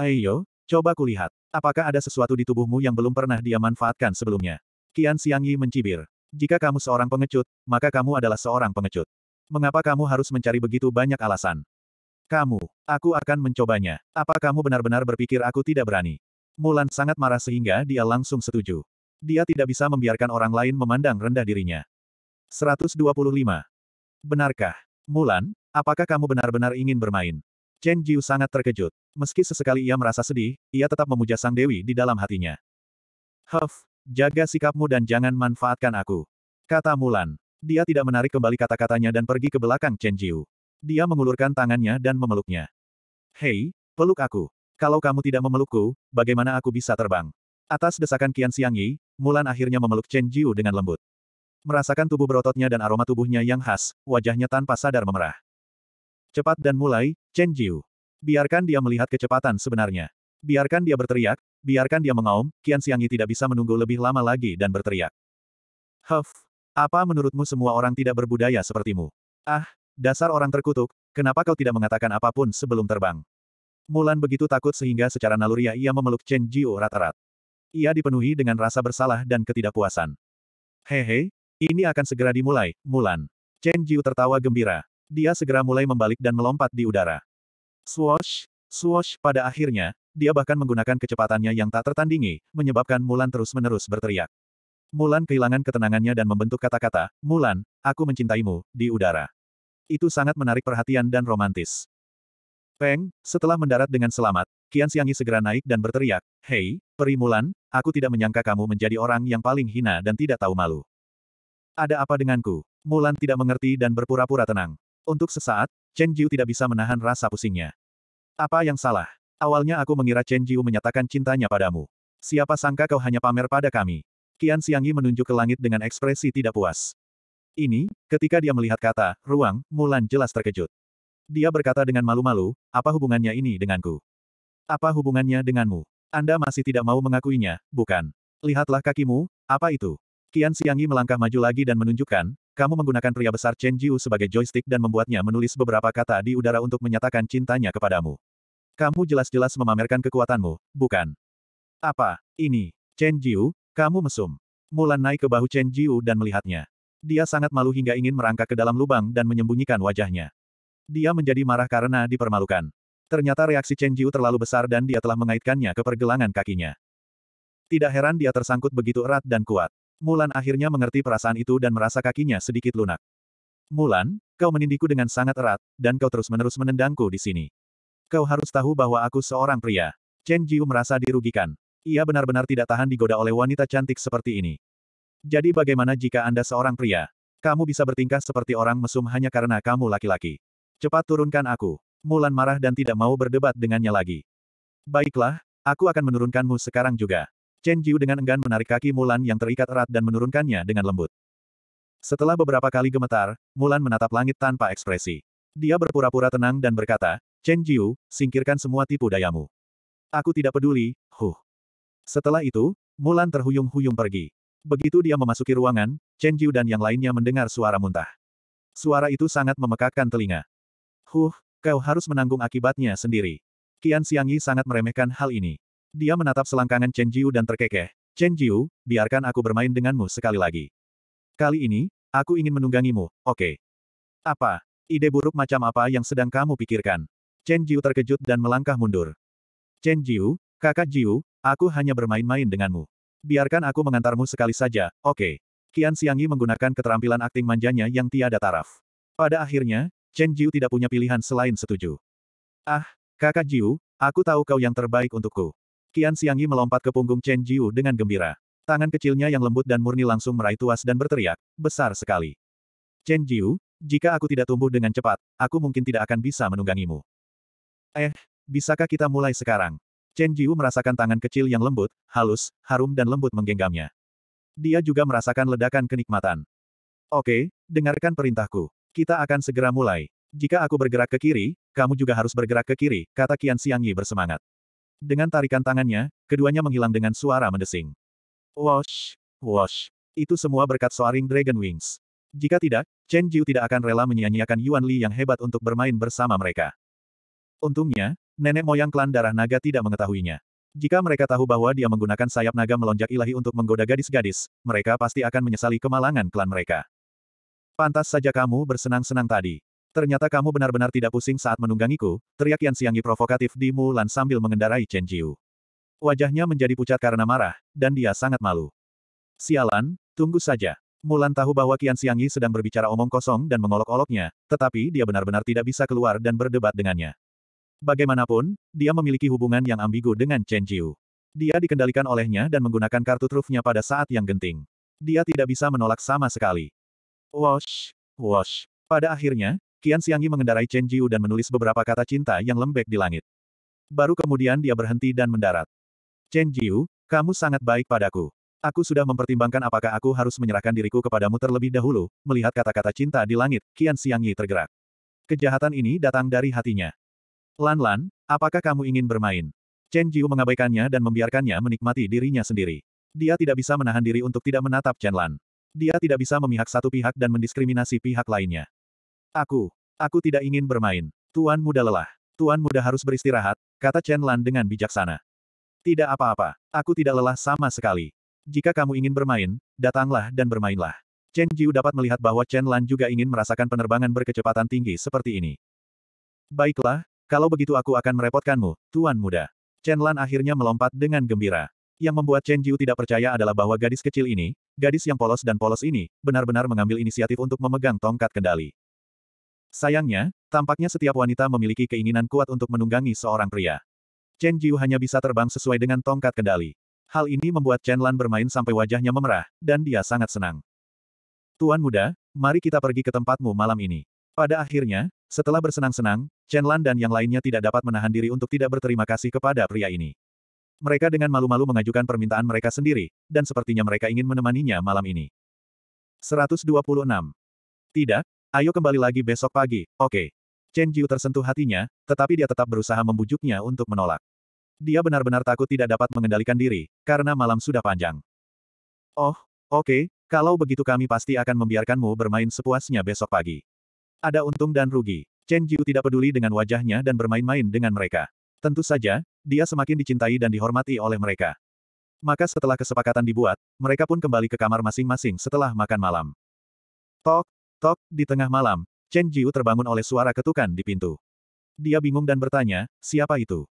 Ayo, coba kulihat. Apakah ada sesuatu di tubuhmu yang belum pernah dia manfaatkan sebelumnya? Kian Siang Yi mencibir. Jika kamu seorang pengecut, maka kamu adalah seorang pengecut. Mengapa kamu harus mencari begitu banyak alasan? Kamu, aku akan mencobanya. Apa kamu benar-benar berpikir aku tidak berani? Mulan sangat marah sehingga dia langsung setuju. Dia tidak bisa membiarkan orang lain memandang rendah dirinya. 125. Benarkah? Mulan, apakah kamu benar-benar ingin bermain? Chen Jiu sangat terkejut. Meski sesekali ia merasa sedih, ia tetap memuja Sang Dewi di dalam hatinya. Huff, jaga sikapmu dan jangan manfaatkan aku. Kata Mulan. Dia tidak menarik kembali kata-katanya dan pergi ke belakang Chen Jiu. Dia mengulurkan tangannya dan memeluknya. Hei, peluk aku. Kalau kamu tidak memelukku, bagaimana aku bisa terbang? Atas desakan Qian Xiangyi, Mulan akhirnya memeluk Chen Jiu dengan lembut. Merasakan tubuh berototnya dan aroma tubuhnya yang khas, wajahnya tanpa sadar memerah. Cepat dan mulai, Chen Jiu. Biarkan dia melihat kecepatan sebenarnya. Biarkan dia berteriak, biarkan dia mengaum, Qian Xiangyi tidak bisa menunggu lebih lama lagi dan berteriak. Huff, apa menurutmu semua orang tidak berbudaya sepertimu? Ah, dasar orang terkutuk, kenapa kau tidak mengatakan apapun sebelum terbang? Mulan begitu takut sehingga secara naluriah ia memeluk Chen Jiu erat-erat. Ia dipenuhi dengan rasa bersalah dan ketidakpuasan. Hehe, ini akan segera dimulai, Mulan. Chen Jiu tertawa gembira. Dia segera mulai membalik dan melompat di udara. Swoosh, swoosh, pada akhirnya, dia bahkan menggunakan kecepatannya yang tak tertandingi, menyebabkan Mulan terus-menerus berteriak. Mulan kehilangan ketenangannya dan membentuk kata-kata, Mulan, aku mencintaimu, di udara. Itu sangat menarik perhatian dan romantis. Peng, setelah mendarat dengan selamat, Qian Xiangyi segera naik dan berteriak, Hei, Peri Mulan, aku tidak menyangka kamu menjadi orang yang paling hina dan tidak tahu malu. Ada apa denganku? Mulan tidak mengerti dan berpura-pura tenang. Untuk sesaat, Chen Jiu tidak bisa menahan rasa pusingnya. Apa yang salah? Awalnya aku mengira Chen Jiu menyatakan cintanya padamu. Siapa sangka kau hanya pamer pada kami. Qian Xiangyi menunjuk ke langit dengan ekspresi tidak puas. Ini, ketika dia melihat kata, ruang, Mulan jelas terkejut. Dia berkata dengan malu-malu, apa hubungannya ini denganku? Apa hubungannya denganmu? Anda masih tidak mau mengakuinya, bukan? Lihatlah kakimu, apa itu? Kian Xiangyi melangkah maju lagi dan menunjukkan, kamu menggunakan pria besar Chen Jiu sebagai joystick dan membuatnya menulis beberapa kata di udara untuk menyatakan cintanya kepadamu. Kamu jelas-jelas memamerkan kekuatanmu, bukan? Apa, ini, Chen Jiu, kamu mesum. Mulan naik ke bahu Chen Jiu dan melihatnya. Dia sangat malu hingga ingin merangkak ke dalam lubang dan menyembunyikan wajahnya. Dia menjadi marah karena dipermalukan. Ternyata reaksi Chen Jiu terlalu besar dan dia telah mengaitkannya ke pergelangan kakinya. Tidak heran dia tersangkut begitu erat dan kuat. Mulan akhirnya mengerti perasaan itu dan merasa kakinya sedikit lunak. Mulan, kau menindiku dengan sangat erat, dan kau terus-menerus menendangku di sini. Kau harus tahu bahwa aku seorang pria. Chen Jiu merasa dirugikan. Ia benar-benar tidak tahan digoda oleh wanita cantik seperti ini. Jadi bagaimana jika Anda seorang pria? Kamu bisa bertingkah seperti orang mesum hanya karena kamu laki-laki. Cepat turunkan aku. Mulan marah dan tidak mau berdebat dengannya lagi. Baiklah, aku akan menurunkanmu sekarang juga. Chen Jiu dengan enggan menarik kaki Mulan yang terikat erat dan menurunkannya dengan lembut. Setelah beberapa kali gemetar, Mulan menatap langit tanpa ekspresi. Dia berpura-pura tenang dan berkata, Chen Jiu, singkirkan semua tipu dayamu. Aku tidak peduli, huh. Setelah itu, Mulan terhuyung-huyung pergi. Begitu dia memasuki ruangan, Chen Jiu dan yang lainnya mendengar suara muntah. Suara itu sangat memekakkan telinga. Huh, kau harus menanggung akibatnya sendiri. Qian Xiangyi sangat meremehkan hal ini. Dia menatap selangkangan Chen Jiu dan terkekeh. Chen Jiu, biarkan aku bermain denganmu sekali lagi. Kali ini, aku ingin menunggangimu, oke. Okay. Apa? Ide buruk macam apa yang sedang kamu pikirkan? Chen Jiu terkejut dan melangkah mundur. Chen Jiu, kakak Jiu, aku hanya bermain-main denganmu. Biarkan aku mengantarmu sekali saja, oke. Okay. Qian Xiangyi menggunakan keterampilan akting manjanya yang tiada taraf. Pada akhirnya, Chen Jiu tidak punya pilihan selain setuju. Ah, kakak Jiu, aku tahu kau yang terbaik untukku. Qian Xiangyi melompat ke punggung Chen Jiu dengan gembira. Tangan kecilnya yang lembut dan murni langsung meraih tuas dan berteriak, besar sekali. Chen Jiu, jika aku tidak tumbuh dengan cepat, aku mungkin tidak akan bisa menunggangimu. Eh, bisakah kita mulai sekarang? Chen Jiu merasakan tangan kecil yang lembut, halus, harum dan lembut menggenggamnya. Dia juga merasakan ledakan kenikmatan. Oke, dengarkan perintahku. Kita akan segera mulai. Jika aku bergerak ke kiri, kamu juga harus bergerak ke kiri, kata Qian Xiangyi bersemangat. Dengan tarikan tangannya, keduanya menghilang dengan suara mendesing. Wash, wash. Itu semua berkat Soaring Dragon Wings. Jika tidak, Chen Jiu tidak akan rela menyia-nyiakan Yuan Li yang hebat untuk bermain bersama mereka. Untungnya, nenek moyang klan darah naga tidak mengetahuinya. Jika mereka tahu bahwa dia menggunakan sayap naga melonjak ilahi untuk menggoda gadis-gadis, mereka pasti akan menyesali kemalangan klan mereka. Pantas saja kamu bersenang-senang tadi. Ternyata kamu benar-benar tidak pusing saat menunggangiku, teriak Yan Xiangyi provokatif di Mulan sambil mengendarai Chen Jiu. Wajahnya menjadi pucat karena marah, dan dia sangat malu. Sialan, tunggu saja. Mulan tahu bahwa Qian Xiangyi sedang berbicara omong kosong dan mengolok-oloknya, tetapi dia benar-benar tidak bisa keluar dan berdebat dengannya. Bagaimanapun, dia memiliki hubungan yang ambigu dengan Chen Jiu. Dia dikendalikan olehnya dan menggunakan kartu trufnya pada saat yang genting. Dia tidak bisa menolak sama sekali. Wash, wash. Pada akhirnya, Qian Xiangyi mengendarai Chen Jiu dan menulis beberapa kata cinta yang lembek di langit. Baru kemudian dia berhenti dan mendarat. Chen Jiu, kamu sangat baik padaku. Aku sudah mempertimbangkan apakah aku harus menyerahkan diriku kepadamu terlebih dahulu, melihat kata-kata cinta di langit, Qian Xiangyi tergerak. Kejahatan ini datang dari hatinya. Lan Lan, apakah kamu ingin bermain? Chen Jiu mengabaikannya dan membiarkannya menikmati dirinya sendiri. Dia tidak bisa menahan diri untuk tidak menatap Chen Lan. Dia tidak bisa memihak satu pihak dan mendiskriminasi pihak lainnya. Aku, aku tidak ingin bermain. Tuan muda lelah. Tuan muda harus beristirahat, kata Chen Lan dengan bijaksana. Tidak apa-apa, aku tidak lelah sama sekali. Jika kamu ingin bermain, datanglah dan bermainlah. Chen Jiu dapat melihat bahwa Chen Lan juga ingin merasakan penerbangan berkecepatan tinggi seperti ini. Baiklah, kalau begitu aku akan merepotkanmu, Tuan Muda. Chen Lan akhirnya melompat dengan gembira. Yang membuat Chen Jiu tidak percaya adalah bahwa gadis kecil ini, gadis yang polos dan polos ini, benar-benar mengambil inisiatif untuk memegang tongkat kendali. Sayangnya, tampaknya setiap wanita memiliki keinginan kuat untuk menunggangi seorang pria. Chen Jiu hanya bisa terbang sesuai dengan tongkat kendali. Hal ini membuat Chen Lan bermain sampai wajahnya memerah, dan dia sangat senang. Tuan muda, mari kita pergi ke tempatmu malam ini. Pada akhirnya, setelah bersenang-senang, Chen Lan dan yang lainnya tidak dapat menahan diri untuk tidak berterima kasih kepada pria ini. Mereka dengan malu-malu mengajukan permintaan mereka sendiri, dan sepertinya mereka ingin menemaninya malam ini. 126. Tidak, Ayo kembali lagi besok pagi, oke. Okay. Chen Jiu tersentuh hatinya, tetapi dia tetap berusaha membujuknya untuk menolak. Dia benar-benar takut tidak dapat mengendalikan diri, karena malam sudah panjang. Oh, oke, okay, kalau begitu kami pasti akan membiarkanmu bermain sepuasnya besok pagi. Ada untung dan rugi. Chen Jiu tidak peduli dengan wajahnya dan bermain-main dengan mereka. Tentu saja, dia semakin dicintai dan dihormati oleh mereka. Maka setelah kesepakatan dibuat, mereka pun kembali ke kamar masing-masing setelah makan malam. Tok, Tok, di tengah malam, Chen Jiu terbangun oleh suara ketukan di pintu. Dia bingung dan bertanya, siapa itu?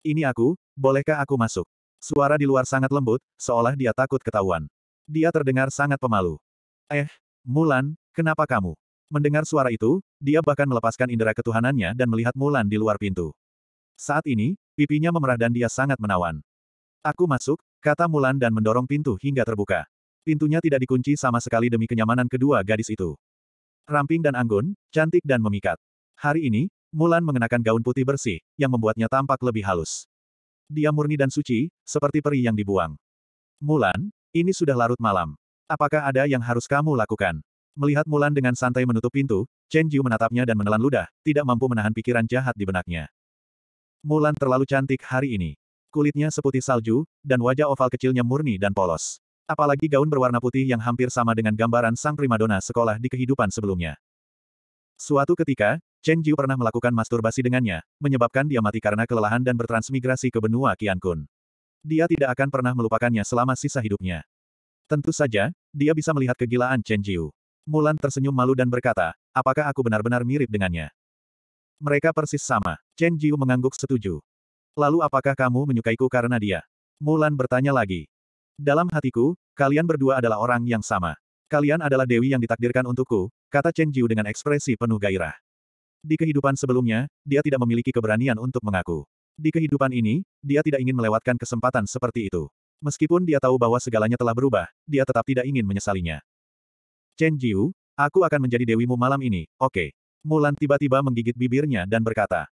Ini aku, bolehkah aku masuk? Suara di luar sangat lembut, seolah dia takut ketahuan. Dia terdengar sangat pemalu. Eh, Mulan, kenapa kamu? Mendengar suara itu, dia bahkan melepaskan indera ketuhanannya dan melihat Mulan di luar pintu. Saat ini, pipinya memerah dan dia sangat menawan. Aku masuk, kata Mulan dan mendorong pintu hingga terbuka. Pintunya tidak dikunci sama sekali demi kenyamanan kedua gadis itu. Ramping dan anggun, cantik dan memikat. Hari ini, Mulan mengenakan gaun putih bersih, yang membuatnya tampak lebih halus. Dia murni dan suci, seperti peri yang dibuang. Mulan, ini sudah larut malam. Apakah ada yang harus kamu lakukan? Melihat Mulan dengan santai menutup pintu, Chen Jiu menatapnya dan menelan ludah, tidak mampu menahan pikiran jahat di benaknya. Mulan terlalu cantik hari ini. Kulitnya seputih salju, dan wajah oval kecilnya murni dan polos. Apalagi gaun berwarna putih yang hampir sama dengan gambaran sang primadona sekolah di kehidupan sebelumnya. Suatu ketika, Chen Jiu pernah melakukan masturbasi dengannya, menyebabkan dia mati karena kelelahan dan bertransmigrasi ke benua Qian Kun. Dia tidak akan pernah melupakannya selama sisa hidupnya. Tentu saja, dia bisa melihat kegilaan Chen Jiu. Mulan tersenyum malu dan berkata, apakah aku benar-benar mirip dengannya? Mereka persis sama. Chen Jiu mengangguk setuju. Lalu apakah kamu menyukaiku karena dia? Mulan bertanya lagi. Dalam hatiku, kalian berdua adalah orang yang sama. Kalian adalah dewi yang ditakdirkan untukku, kata Chen Jiu dengan ekspresi penuh gairah. Di kehidupan sebelumnya, dia tidak memiliki keberanian untuk mengaku. Di kehidupan ini, dia tidak ingin melewatkan kesempatan seperti itu. Meskipun dia tahu bahwa segalanya telah berubah, dia tetap tidak ingin menyesalinya. Chen Jiu, aku akan menjadi dewimu malam ini, oke. Okay. Mulan tiba-tiba menggigit bibirnya dan berkata.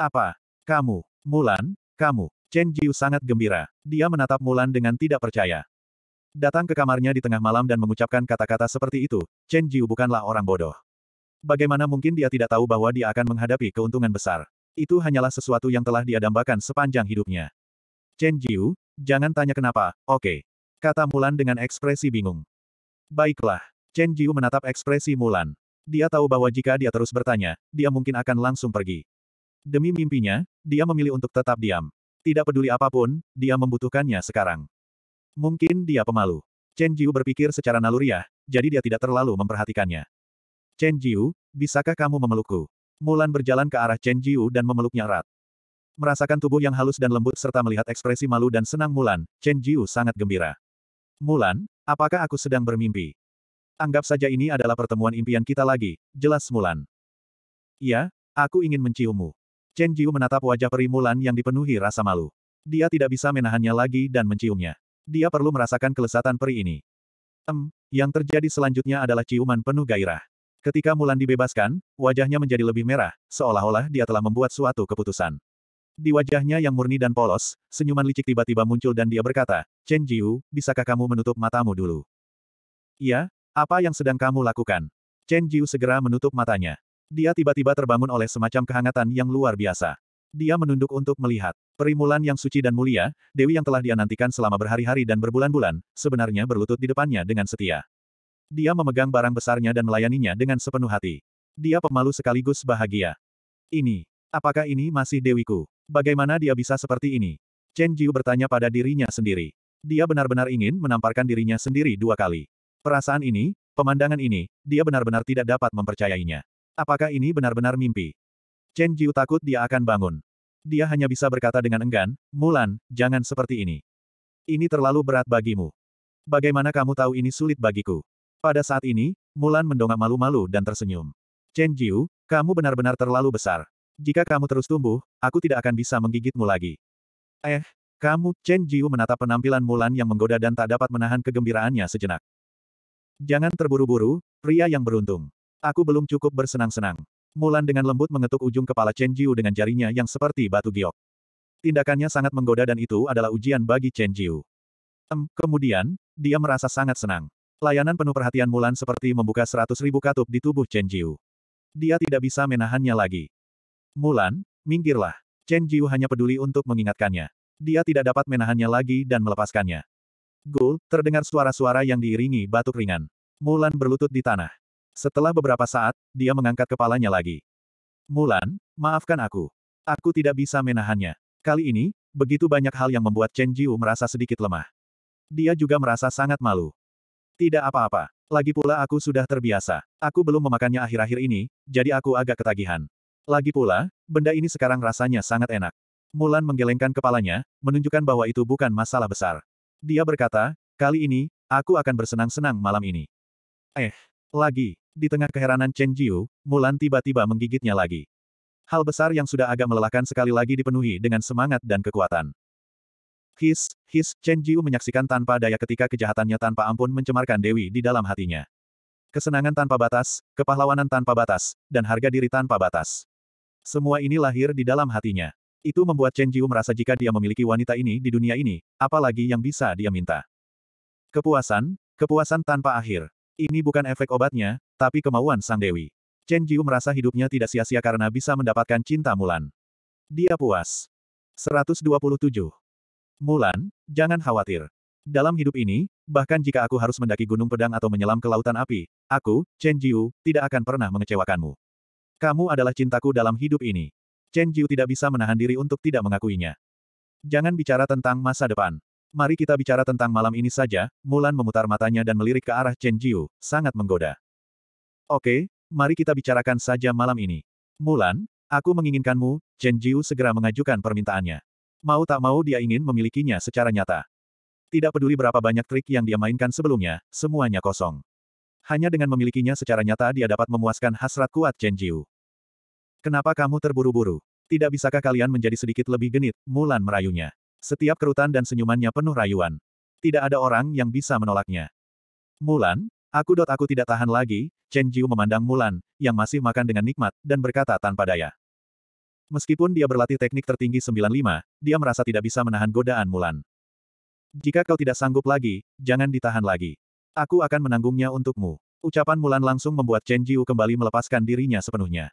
Apa? Kamu, Mulan, kamu. Chen Jiu sangat gembira. Dia menatap Mulan dengan tidak percaya. Datang ke kamarnya di tengah malam dan mengucapkan kata-kata seperti itu, Chen Jiu bukanlah orang bodoh. Bagaimana mungkin dia tidak tahu bahwa dia akan menghadapi keuntungan besar? Itu hanyalah sesuatu yang telah dia dambakan sepanjang hidupnya. Chen Jiu, jangan tanya kenapa, oke. Okay. Kata Mulan dengan ekspresi bingung. Baiklah. Chen Jiu menatap ekspresi Mulan. Dia tahu bahwa jika dia terus bertanya, dia mungkin akan langsung pergi. Demi mimpinya, dia memilih untuk tetap diam. Tidak peduli apapun, dia membutuhkannya sekarang. Mungkin dia pemalu. Chen Jiu berpikir secara naluriah, jadi dia tidak terlalu memperhatikannya. Chen Jiu, bisakah kamu memelukku? Mulan berjalan ke arah Chen Jiu dan memeluknya erat. Merasakan tubuh yang halus dan lembut serta melihat ekspresi malu dan senang Mulan, Chen Jiu sangat gembira. Mulan, apakah aku sedang bermimpi? Anggap saja ini adalah pertemuan impian kita lagi, jelas Mulan. Iya, aku ingin menciummu. Chen Jiu menatap wajah peri Mulan yang dipenuhi rasa malu. Dia tidak bisa menahannya lagi dan menciumnya. Dia perlu merasakan kelesatan peri ini. Em, yang terjadi selanjutnya adalah ciuman penuh gairah. Ketika Mulan dibebaskan, wajahnya menjadi lebih merah, seolah-olah dia telah membuat suatu keputusan. Di wajahnya yang murni dan polos, senyuman licik tiba-tiba muncul dan dia berkata, Chen Jiu, bisakah kamu menutup matamu dulu? Iya, apa yang sedang kamu lakukan? Chen Jiu segera menutup matanya. Dia tiba-tiba terbangun oleh semacam kehangatan yang luar biasa. Dia menunduk untuk melihat. Perimulan yang suci dan mulia, Dewi yang telah dia nantikan selama berhari-hari dan berbulan-bulan, sebenarnya berlutut di depannya dengan setia. Dia memegang barang besarnya dan melayaninya dengan sepenuh hati. Dia pemalu sekaligus bahagia. Ini, apakah ini masih Dewiku? Bagaimana dia bisa seperti ini? Chen Jiu bertanya pada dirinya sendiri. Dia benar-benar ingin menamparkan dirinya sendiri dua kali. Perasaan ini, pemandangan ini, dia benar-benar tidak dapat mempercayainya. Apakah ini benar-benar mimpi? Chen Jiu takut dia akan bangun. Dia hanya bisa berkata dengan enggan, Mulan, jangan seperti ini. Ini terlalu berat bagimu. Bagaimana kamu tahu ini sulit bagiku? Pada saat ini, Mulan mendongak malu-malu dan tersenyum. Chen Jiu, kamu benar-benar terlalu besar. Jika kamu terus tumbuh, aku tidak akan bisa menggigitmu lagi. Eh, kamu, Chen Jiu menatap penampilan Mulan yang menggoda dan tak dapat menahan kegembiraannya sejenak. Jangan terburu-buru, pria yang beruntung. Aku belum cukup bersenang-senang. Mulan dengan lembut mengetuk ujung kepala Chen Jiu dengan jarinya yang seperti batu giok. Tindakannya sangat menggoda dan itu adalah ujian bagi Chen Jiu. Em, kemudian, dia merasa sangat senang. Layanan penuh perhatian Mulan seperti membuka seratus ribu katup di tubuh Chen Jiu. Dia tidak bisa menahannya lagi. Mulan, minggirlah. Chen Jiu hanya peduli untuk mengingatkannya. Dia tidak dapat menahannya lagi dan melepaskannya. Gul, terdengar suara-suara yang diiringi batuk ringan. Mulan berlutut di tanah. Setelah beberapa saat, dia mengangkat kepalanya lagi. Mulan, maafkan aku. Aku tidak bisa menahannya. Kali ini, begitu banyak hal yang membuat Chen Jiu merasa sedikit lemah. Dia juga merasa sangat malu. Tidak apa-apa. Lagi pula aku sudah terbiasa. Aku belum memakannya akhir-akhir ini, jadi aku agak ketagihan. Lagi pula, benda ini sekarang rasanya sangat enak. Mulan menggelengkan kepalanya, menunjukkan bahwa itu bukan masalah besar. Dia berkata, kali ini, aku akan bersenang-senang malam ini. Eh, lagi, di tengah keheranan Chen Jiu, Mulan tiba-tiba menggigitnya lagi. Hal besar yang sudah agak melelahkan sekali lagi dipenuhi dengan semangat dan kekuatan. His, his, Chen Jiu menyaksikan tanpa daya ketika kejahatannya tanpa ampun mencemarkan Dewi di dalam hatinya. Kesenangan tanpa batas, kepahlawanan tanpa batas, dan harga diri tanpa batas. Semua ini lahir di dalam hatinya. Itu membuat Chen Jiu merasa jika dia memiliki wanita ini di dunia ini, apalagi yang bisa dia minta. Kepuasan, kepuasan tanpa akhir. Ini bukan efek obatnya, tapi kemauan sang dewi. Chen Jiu merasa hidupnya tidak sia-sia karena bisa mendapatkan cinta Mulan. Dia puas. 127. Mulan, jangan khawatir. Dalam hidup ini, bahkan jika aku harus mendaki gunung pedang atau menyelam ke lautan api, aku, Chen Jiu, tidak akan pernah mengecewakanmu. Kamu adalah cintaku dalam hidup ini. Chen Jiu tidak bisa menahan diri untuk tidak mengakuinya. Jangan bicara tentang masa depan. Mari kita bicara tentang malam ini saja, Mulan memutar matanya dan melirik ke arah Chen Jiu, sangat menggoda. Oke, mari kita bicarakan saja malam ini. Mulan, aku menginginkanmu, Chen Jiu segera mengajukan permintaannya. Mau tak mau dia ingin memilikinya secara nyata. Tidak peduli berapa banyak trik yang dia mainkan sebelumnya, semuanya kosong. Hanya dengan memilikinya secara nyata dia dapat memuaskan hasrat kuat Chen Jiu. Kenapa kamu terburu-buru? Tidak bisakah kalian menjadi sedikit lebih genit, Mulan merayunya. Setiap kerutan dan senyumannya penuh rayuan. Tidak ada orang yang bisa menolaknya. Mulan, aku dot aku tidak tahan lagi, Chen Jiu memandang Mulan, yang masih makan dengan nikmat, dan berkata tanpa daya. Meskipun dia berlatih teknik tertinggi 95, dia merasa tidak bisa menahan godaan Mulan. Jika kau tidak sanggup lagi, jangan ditahan lagi. Aku akan menanggungnya untukmu. Ucapan Mulan langsung membuat Chen Jiu kembali melepaskan dirinya sepenuhnya.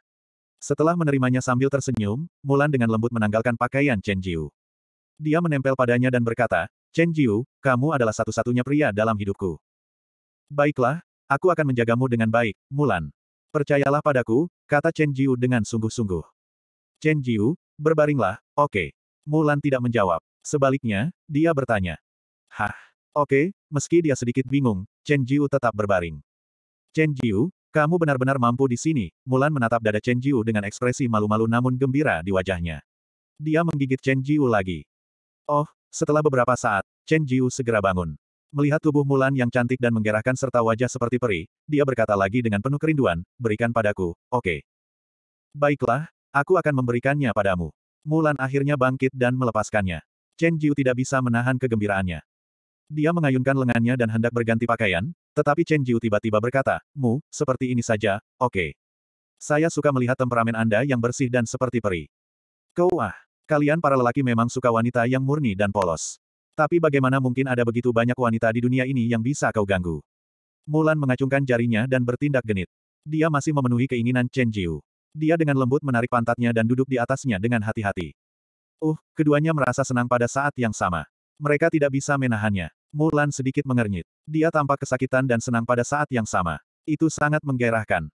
Setelah menerimanya sambil tersenyum, Mulan dengan lembut menanggalkan pakaian Chen Jiu. Dia menempel padanya dan berkata, Chen Jiu, kamu adalah satu-satunya pria dalam hidupku. Baiklah, aku akan menjagamu dengan baik, Mulan. Percayalah padaku, kata Chen Jiu dengan sungguh-sungguh. Chen Jiu, berbaringlah, oke. Okay. Mulan tidak menjawab. Sebaliknya, dia bertanya. Hah, oke, okay, meski dia sedikit bingung, Chen Jiu tetap berbaring. Chen Jiu, kamu benar-benar mampu di sini, Mulan menatap dada Chen Jiu dengan ekspresi malu-malu namun gembira di wajahnya. Dia menggigit Chen Jiu lagi. Oh, setelah beberapa saat, Chen Jiu segera bangun. Melihat tubuh Mulan yang cantik dan menggerakkan serta wajah seperti peri, dia berkata lagi dengan penuh kerinduan, berikan padaku, oke. Okay. Baiklah, aku akan memberikannya padamu. Mulan akhirnya bangkit dan melepaskannya. Chen Jiu tidak bisa menahan kegembiraannya. Dia mengayunkan lengannya dan hendak berganti pakaian, tetapi Chen Jiu tiba-tiba berkata, Mu, seperti ini saja, oke. Okay. Saya suka melihat temperamen Anda yang bersih dan seperti peri. Kau ah, Kalian para lelaki memang suka wanita yang murni dan polos. Tapi bagaimana mungkin ada begitu banyak wanita di dunia ini yang bisa kau ganggu? Mulan mengacungkan jarinya dan bertindak genit. Dia masih memenuhi keinginan Chen Jiu. Dia dengan lembut menarik pantatnya dan duduk di atasnya dengan hati-hati. Uh, keduanya merasa senang pada saat yang sama. Mereka tidak bisa menahannya. Mulan sedikit mengernyit. Dia tampak kesakitan dan senang pada saat yang sama. Itu sangat menggairahkan.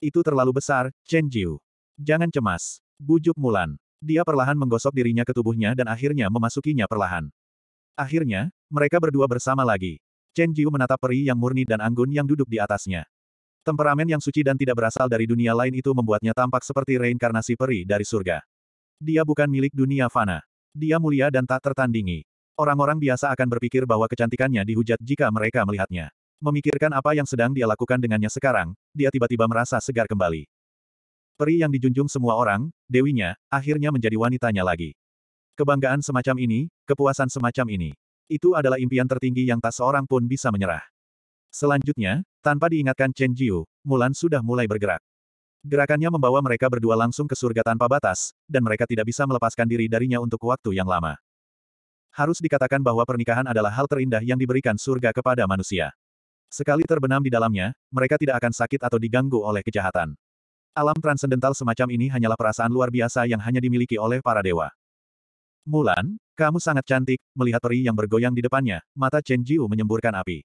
Itu terlalu besar, Chen Jiu. Jangan cemas. Bujuk Mulan. Dia perlahan menggosok dirinya ke tubuhnya dan akhirnya memasukinya perlahan. Akhirnya, mereka berdua bersama lagi. Chen Jiu menatap peri yang murni dan anggun yang duduk di atasnya. Temperamen yang suci dan tidak berasal dari dunia lain itu membuatnya tampak seperti reinkarnasi peri dari surga. Dia bukan milik dunia fana. Dia mulia dan tak tertandingi. Orang-orang biasa akan berpikir bahwa kecantikannya dihujat jika mereka melihatnya. Memikirkan apa yang sedang dia lakukan dengannya sekarang, dia tiba-tiba merasa segar kembali. Peri yang dijunjung semua orang, dewinya, akhirnya menjadi wanitanya lagi. Kebanggaan semacam ini, kepuasan semacam ini. Itu adalah impian tertinggi yang tak seorang pun bisa menyerah. Selanjutnya, tanpa diingatkan Chen Jiu, Mulan sudah mulai bergerak. Gerakannya membawa mereka berdua langsung ke surga tanpa batas, dan mereka tidak bisa melepaskan diri darinya untuk waktu yang lama. Harus dikatakan bahwa pernikahan adalah hal terindah yang diberikan surga kepada manusia. Sekali terbenam di dalamnya, mereka tidak akan sakit atau diganggu oleh kejahatan. Alam transendental semacam ini hanyalah perasaan luar biasa yang hanya dimiliki oleh para dewa. Mulan, kamu sangat cantik, melihat peri yang bergoyang di depannya, mata Chen Jiu menyemburkan api.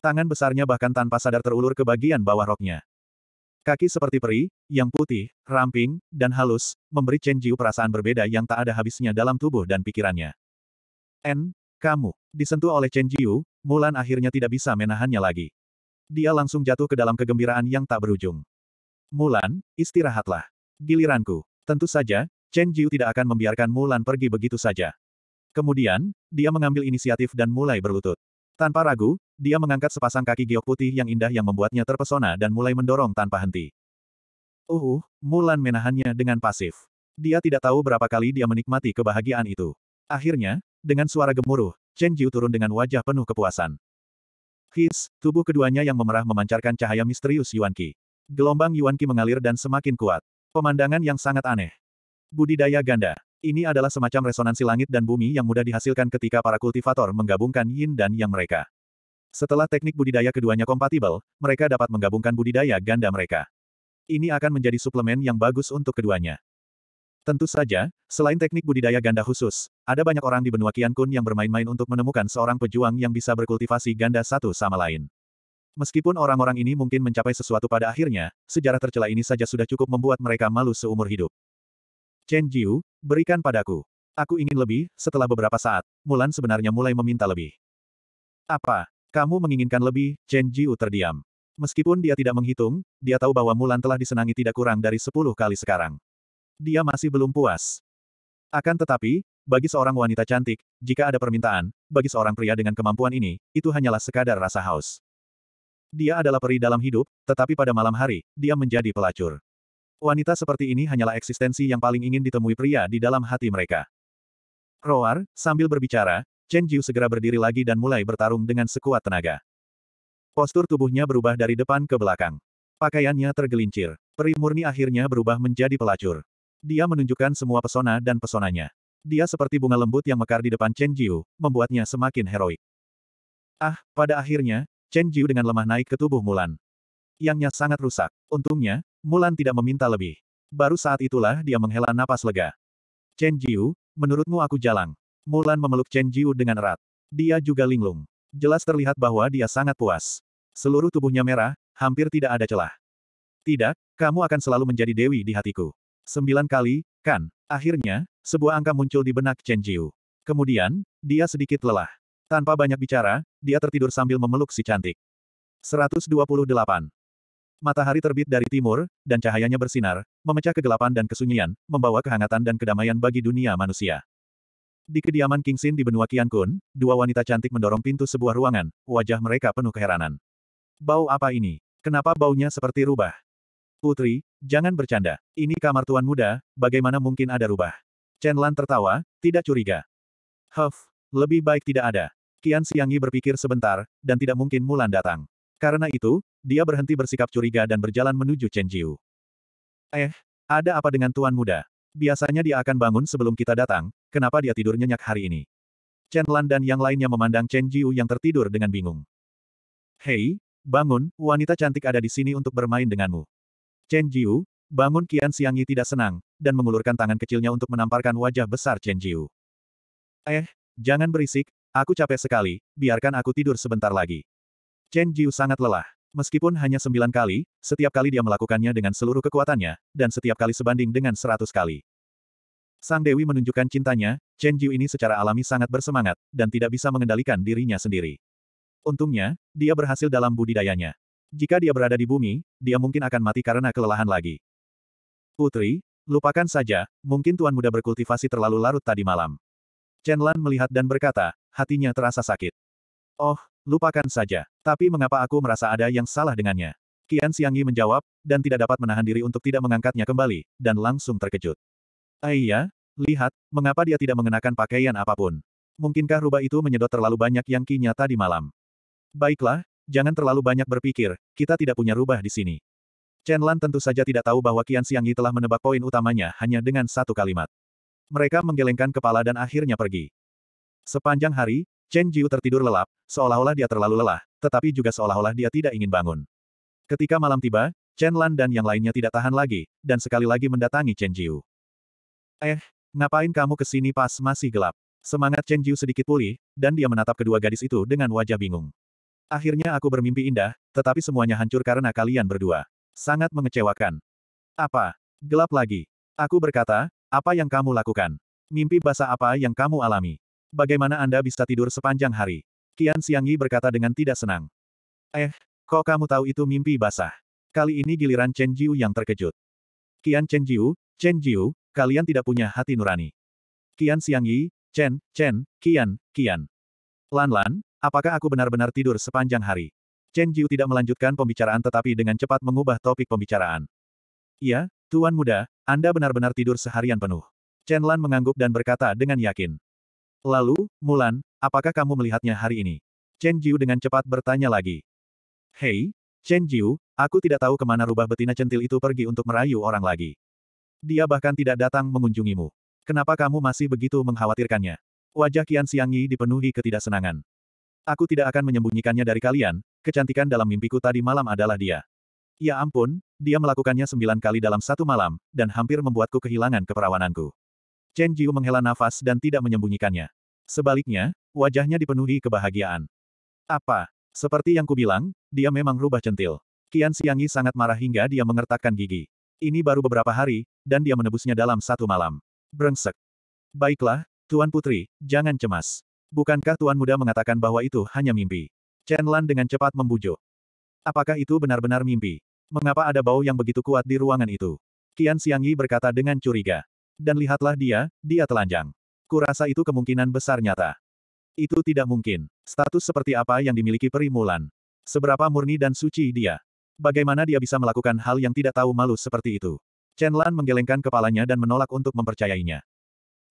Tangan besarnya bahkan tanpa sadar terulur ke bagian bawah roknya. Kaki seperti peri, yang putih, ramping, dan halus, memberi Chen Jiu perasaan berbeda yang tak ada habisnya dalam tubuh dan pikirannya. N, kamu, disentuh oleh Chen Jiu, Mulan akhirnya tidak bisa menahannya lagi. Dia langsung jatuh ke dalam kegembiraan yang tak berujung. Mulan, istirahatlah. Giliranku. Tentu saja, Chen Jiu tidak akan membiarkan Mulan pergi begitu saja. Kemudian, dia mengambil inisiatif dan mulai berlutut. Tanpa ragu, dia mengangkat sepasang kaki giok putih yang indah yang membuatnya terpesona dan mulai mendorong tanpa henti. Uh, Mulan menahannya dengan pasif. Dia tidak tahu berapa kali dia menikmati kebahagiaan itu. Akhirnya, dengan suara gemuruh, Chen Jiu turun dengan wajah penuh kepuasan. His, tubuh keduanya yang memerah memancarkan cahaya misterius Yuan Qi. Gelombang Yuan Qi mengalir dan semakin kuat. Pemandangan yang sangat aneh. Budidaya ganda. Ini adalah semacam resonansi langit dan bumi yang mudah dihasilkan ketika para kultivator menggabungkan yin dan yang mereka. Setelah teknik budidaya keduanya kompatibel, mereka dapat menggabungkan budidaya ganda mereka. Ini akan menjadi suplemen yang bagus untuk keduanya. Tentu saja, selain teknik budidaya ganda khusus, ada banyak orang di benua Kian Kun yang bermain-main untuk menemukan seorang pejuang yang bisa berkultivasi ganda satu sama lain. Meskipun orang-orang ini mungkin mencapai sesuatu pada akhirnya, sejarah tercela ini saja sudah cukup membuat mereka malu seumur hidup. Chen Jiu, berikan padaku. Aku ingin lebih, setelah beberapa saat, Mulan sebenarnya mulai meminta lebih. Apa? Kamu menginginkan lebih, Chen Jiu terdiam. Meskipun dia tidak menghitung, dia tahu bahwa Mulan telah disenangi tidak kurang dari sepuluh kali sekarang. Dia masih belum puas. Akan tetapi, bagi seorang wanita cantik, jika ada permintaan, bagi seorang pria dengan kemampuan ini, itu hanyalah sekadar rasa haus. Dia adalah peri dalam hidup, tetapi pada malam hari, dia menjadi pelacur. Wanita seperti ini hanyalah eksistensi yang paling ingin ditemui pria di dalam hati mereka. Roar, sambil berbicara, Chen Jiu segera berdiri lagi dan mulai bertarung dengan sekuat tenaga. Postur tubuhnya berubah dari depan ke belakang. Pakaiannya tergelincir. Peri murni akhirnya berubah menjadi pelacur. Dia menunjukkan semua pesona dan pesonanya. Dia seperti bunga lembut yang mekar di depan Chen Jiu, membuatnya semakin heroik. Ah, pada akhirnya, Chen Jiu dengan lemah naik ke tubuh Mulan. Yangnya sangat rusak. Untungnya, Mulan tidak meminta lebih. Baru saat itulah dia menghela napas lega. Chen Jiu, menurutmu aku jalang. Mulan memeluk Chen Jiu dengan erat. Dia juga linglung. Jelas terlihat bahwa dia sangat puas. Seluruh tubuhnya merah, hampir tidak ada celah. Tidak, kamu akan selalu menjadi dewi di hatiku. Sembilan kali, kan? Akhirnya, sebuah angka muncul di benak Chen Jiu. Kemudian, dia sedikit lelah. Tanpa banyak bicara, dia tertidur sambil memeluk si cantik. 128. Matahari terbit dari timur, dan cahayanya bersinar, memecah kegelapan dan kesunyian, membawa kehangatan dan kedamaian bagi dunia manusia. Di kediaman Kingsin di benua Kian Kun, dua wanita cantik mendorong pintu sebuah ruangan, wajah mereka penuh keheranan. Bau apa ini? Kenapa baunya seperti rubah? Putri, jangan bercanda. Ini kamar tuan muda, bagaimana mungkin ada rubah? Chen Lan tertawa, tidak curiga. Huff, lebih baik tidak ada. Qian Xiangyi berpikir sebentar, dan tidak mungkin Mulan datang. Karena itu, dia berhenti bersikap curiga dan berjalan menuju Chen Jiu. Eh, ada apa dengan Tuan Muda? Biasanya dia akan bangun sebelum kita datang, kenapa dia tidur nyenyak hari ini? Chen Lan dan yang lainnya memandang Chen Jiu yang tertidur dengan bingung. Hei, bangun, wanita cantik ada di sini untuk bermain denganmu. Chen Jiu, bangun Qian Xiangyi tidak senang, dan mengulurkan tangan kecilnya untuk menamparkan wajah besar Chen Jiu. Eh, jangan berisik, Aku capek sekali, biarkan aku tidur sebentar lagi. Chen Jiu sangat lelah. Meskipun hanya sembilan kali, setiap kali dia melakukannya dengan seluruh kekuatannya, dan setiap kali sebanding dengan seratus kali. Sang Dewi menunjukkan cintanya, Chen Jiu ini secara alami sangat bersemangat, dan tidak bisa mengendalikan dirinya sendiri. Untungnya, dia berhasil dalam budidayanya. Jika dia berada di bumi, dia mungkin akan mati karena kelelahan lagi. Putri, lupakan saja, mungkin Tuan Muda berkultivasi terlalu larut tadi malam. Chen Lan melihat dan berkata, hatinya terasa sakit. Oh, lupakan saja. Tapi mengapa aku merasa ada yang salah dengannya? Qian Xiangyi menjawab, dan tidak dapat menahan diri untuk tidak mengangkatnya kembali, dan langsung terkejut. Aiyah, eh, lihat, mengapa dia tidak mengenakan pakaian apapun. Mungkinkah rubah itu menyedot terlalu banyak yang kinya tadi malam? Baiklah, jangan terlalu banyak berpikir, kita tidak punya rubah di sini. Chen Lan tentu saja tidak tahu bahwa Qian Xiangyi telah menebak poin utamanya hanya dengan satu kalimat. Mereka menggelengkan kepala dan akhirnya pergi. Sepanjang hari, Chen Jiu tertidur lelap, seolah-olah dia terlalu lelah, tetapi juga seolah-olah dia tidak ingin bangun. Ketika malam tiba, Chen Lan dan yang lainnya tidak tahan lagi, dan sekali lagi mendatangi Chen Jiu. Eh, ngapain kamu kesini pas masih gelap? Semangat Chen Jiu sedikit pulih, dan dia menatap kedua gadis itu dengan wajah bingung. Akhirnya aku bermimpi indah, tetapi semuanya hancur karena kalian berdua. Sangat mengecewakan. Apa? Gelap lagi. Aku berkata, apa yang kamu lakukan? Mimpi basah apa yang kamu alami? Bagaimana Anda bisa tidur sepanjang hari? Qian Xiangyi berkata dengan tidak senang. Eh, kok kamu tahu itu mimpi basah? Kali ini giliran Chen Jiu yang terkejut. Qian Chen Jiu, Chen Jiu, kalian tidak punya hati nurani. Qian Xiangyi, Chen, Chen, Qian, Qian. Lan Lan, apakah aku benar-benar tidur sepanjang hari? Chen Jiu tidak melanjutkan pembicaraan tetapi dengan cepat mengubah topik pembicaraan. Ya, Tuan Muda, Anda benar-benar tidur seharian penuh. Chen Lan mengangguk dan berkata dengan yakin. Lalu, Mulan, apakah kamu melihatnya hari ini? Chen Jiu dengan cepat bertanya lagi. Hei, Chen Jiu, aku tidak tahu kemana rubah betina centil itu pergi untuk merayu orang lagi. Dia bahkan tidak datang mengunjungimu. Kenapa kamu masih begitu mengkhawatirkannya? Wajah Qian Yi dipenuhi ketidaksenangan. Aku tidak akan menyembunyikannya dari kalian, kecantikan dalam mimpiku tadi malam adalah dia. Ya ampun, dia melakukannya sembilan kali dalam satu malam, dan hampir membuatku kehilangan keperawananku. Chen Jiu menghela nafas dan tidak menyembunyikannya. Sebaliknya, wajahnya dipenuhi kebahagiaan. Apa? Seperti yang kubilang, dia memang rubah centil. Qian Xiangyi sangat marah hingga dia mengertakkan gigi. Ini baru beberapa hari, dan dia menebusnya dalam satu malam. Brengsek. Baiklah, Tuan Putri, jangan cemas. Bukankah Tuan Muda mengatakan bahwa itu hanya mimpi? Chen Lan dengan cepat membujuk. Apakah itu benar-benar mimpi? Mengapa ada bau yang begitu kuat di ruangan itu? Qian Xiangyi berkata dengan curiga. Dan lihatlah dia, dia telanjang. Kurasa itu kemungkinan besar nyata. Itu tidak mungkin. Status seperti apa yang dimiliki Peri Mulan? Seberapa murni dan suci dia. Bagaimana dia bisa melakukan hal yang tidak tahu malu seperti itu? Chen Lan menggelengkan kepalanya dan menolak untuk mempercayainya.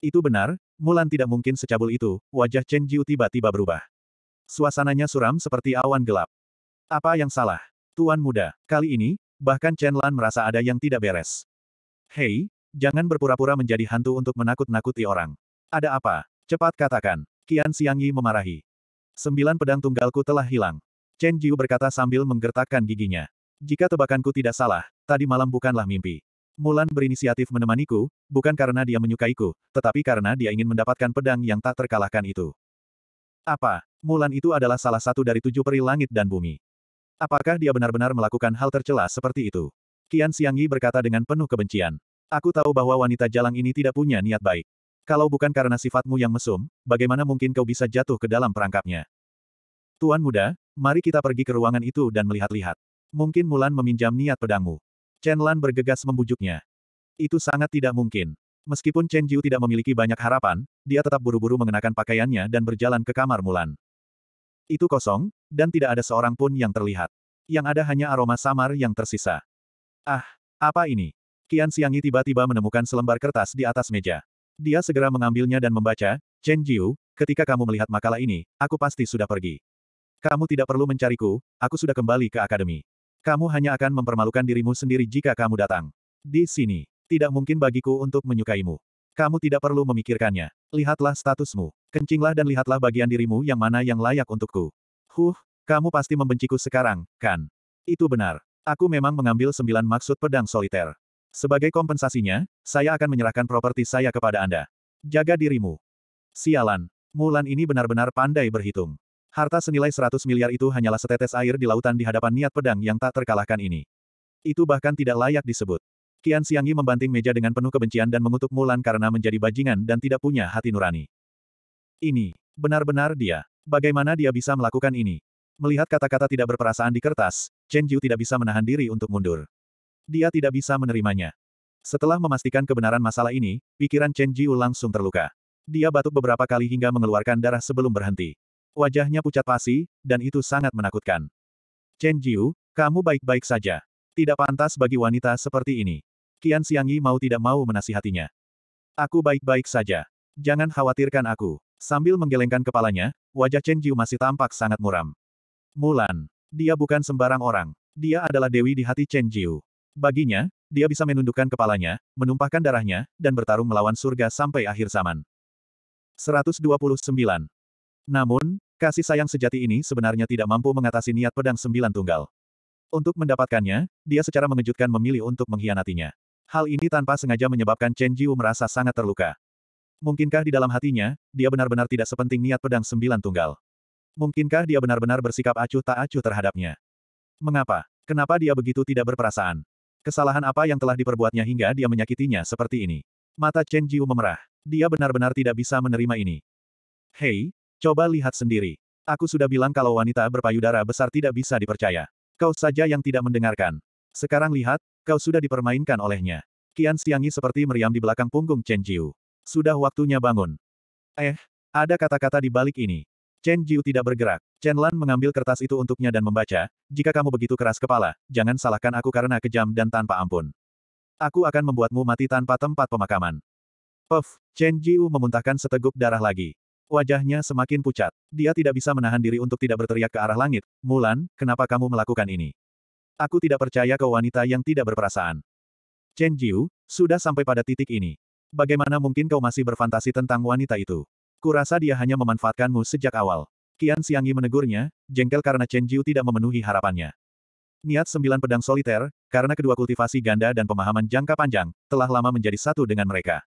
Itu benar, Mulan tidak mungkin secabul itu, wajah Chen Jiu tiba-tiba berubah. Suasananya suram seperti awan gelap. Apa yang salah? Tuan muda, kali ini, bahkan Chen Lan merasa ada yang tidak beres. Hei, Jangan berpura-pura menjadi hantu untuk menakut-nakuti orang. Ada apa? Cepat katakan. Qian Yi memarahi. Sembilan pedang tunggalku telah hilang. Chen Jiu berkata sambil menggertakkan giginya. Jika tebakanku tidak salah, tadi malam bukanlah mimpi. Mulan berinisiatif menemaniku, bukan karena dia menyukaiku, tetapi karena dia ingin mendapatkan pedang yang tak terkalahkan itu. Apa? Mulan itu adalah salah satu dari tujuh peri langit dan bumi. Apakah dia benar-benar melakukan hal tercela seperti itu? Qian Yi berkata dengan penuh kebencian. Aku tahu bahwa wanita jalang ini tidak punya niat baik. Kalau bukan karena sifatmu yang mesum, bagaimana mungkin kau bisa jatuh ke dalam perangkapnya? Tuan muda, mari kita pergi ke ruangan itu dan melihat-lihat. Mungkin Mulan meminjam niat pedangmu. Chen Lan bergegas membujuknya. Itu sangat tidak mungkin. Meskipun Chen Jiu tidak memiliki banyak harapan, dia tetap buru-buru mengenakan pakaiannya dan berjalan ke kamar Mulan. Itu kosong, dan tidak ada seorang pun yang terlihat. Yang ada hanya aroma samar yang tersisa. Ah, apa ini? Kian Xiangyi tiba-tiba menemukan selembar kertas di atas meja. Dia segera mengambilnya dan membaca, Chen Jiu, ketika kamu melihat makalah ini, aku pasti sudah pergi. Kamu tidak perlu mencariku, aku sudah kembali ke akademi. Kamu hanya akan mempermalukan dirimu sendiri jika kamu datang. Di sini, tidak mungkin bagiku untuk menyukaimu. Kamu tidak perlu memikirkannya. Lihatlah statusmu. Kencinglah dan lihatlah bagian dirimu yang mana yang layak untukku. Huh, kamu pasti membenciku sekarang, kan? Itu benar. Aku memang mengambil sembilan maksud pedang soliter. Sebagai kompensasinya, saya akan menyerahkan properti saya kepada Anda. Jaga dirimu. Sialan. Mulan ini benar-benar pandai berhitung. Harta senilai 100 miliar itu hanyalah setetes air di lautan di hadapan niat pedang yang tak terkalahkan ini. Itu bahkan tidak layak disebut. Kian Xiangyi membanting meja dengan penuh kebencian dan mengutuk Mulan karena menjadi bajingan dan tidak punya hati nurani. Ini, benar-benar dia. Bagaimana dia bisa melakukan ini? Melihat kata-kata tidak berperasaan di kertas, Chen Jiu tidak bisa menahan diri untuk mundur. Dia tidak bisa menerimanya. Setelah memastikan kebenaran masalah ini, pikiran Chen Jiu langsung terluka. Dia batuk beberapa kali hingga mengeluarkan darah sebelum berhenti. Wajahnya pucat pasi, dan itu sangat menakutkan. Chen Jiu, kamu baik-baik saja. Tidak pantas bagi wanita seperti ini. Qian Yi mau tidak mau menasihatinya. Aku baik-baik saja. Jangan khawatirkan aku. Sambil menggelengkan kepalanya, wajah Chen Jiu masih tampak sangat muram. Mulan. Dia bukan sembarang orang. Dia adalah dewi di hati Chen Jiu. Baginya, dia bisa menundukkan kepalanya, menumpahkan darahnya, dan bertarung melawan surga sampai akhir zaman. 129. Namun, kasih sayang sejati ini sebenarnya tidak mampu mengatasi niat pedang sembilan tunggal. Untuk mendapatkannya, dia secara mengejutkan memilih untuk mengkhianatinya. Hal ini tanpa sengaja menyebabkan Chen Jiu merasa sangat terluka. Mungkinkah di dalam hatinya, dia benar-benar tidak sepenting niat pedang sembilan tunggal? Mungkinkah dia benar-benar bersikap acuh tak acuh terhadapnya? Mengapa? Kenapa dia begitu tidak berperasaan? Kesalahan apa yang telah diperbuatnya hingga dia menyakitinya seperti ini? Mata Chen Jiu memerah. Dia benar-benar tidak bisa menerima ini. Hei, coba lihat sendiri. Aku sudah bilang kalau wanita berpayudara besar tidak bisa dipercaya. Kau saja yang tidak mendengarkan. Sekarang lihat, kau sudah dipermainkan olehnya. Kian Siangi seperti meriam di belakang punggung Chen Jiu. Sudah waktunya bangun. Eh, ada kata-kata di balik ini. Chen Jiu tidak bergerak. Chen Lan mengambil kertas itu untuknya dan membaca, jika kamu begitu keras kepala, jangan salahkan aku karena kejam dan tanpa ampun. Aku akan membuatmu mati tanpa tempat pemakaman. Puff, Chen Jiu memuntahkan seteguk darah lagi. Wajahnya semakin pucat. Dia tidak bisa menahan diri untuk tidak berteriak ke arah langit. Mulan, kenapa kamu melakukan ini? Aku tidak percaya ke wanita yang tidak berperasaan. Chen Jiu, sudah sampai pada titik ini. Bagaimana mungkin kau masih berfantasi tentang wanita itu? Kurasa dia hanya memanfaatkanmu sejak awal. Kian Siangi menegurnya, jengkel karena Chen Jiu tidak memenuhi harapannya. Niat sembilan pedang soliter, karena kedua kultivasi ganda dan pemahaman jangka panjang, telah lama menjadi satu dengan mereka.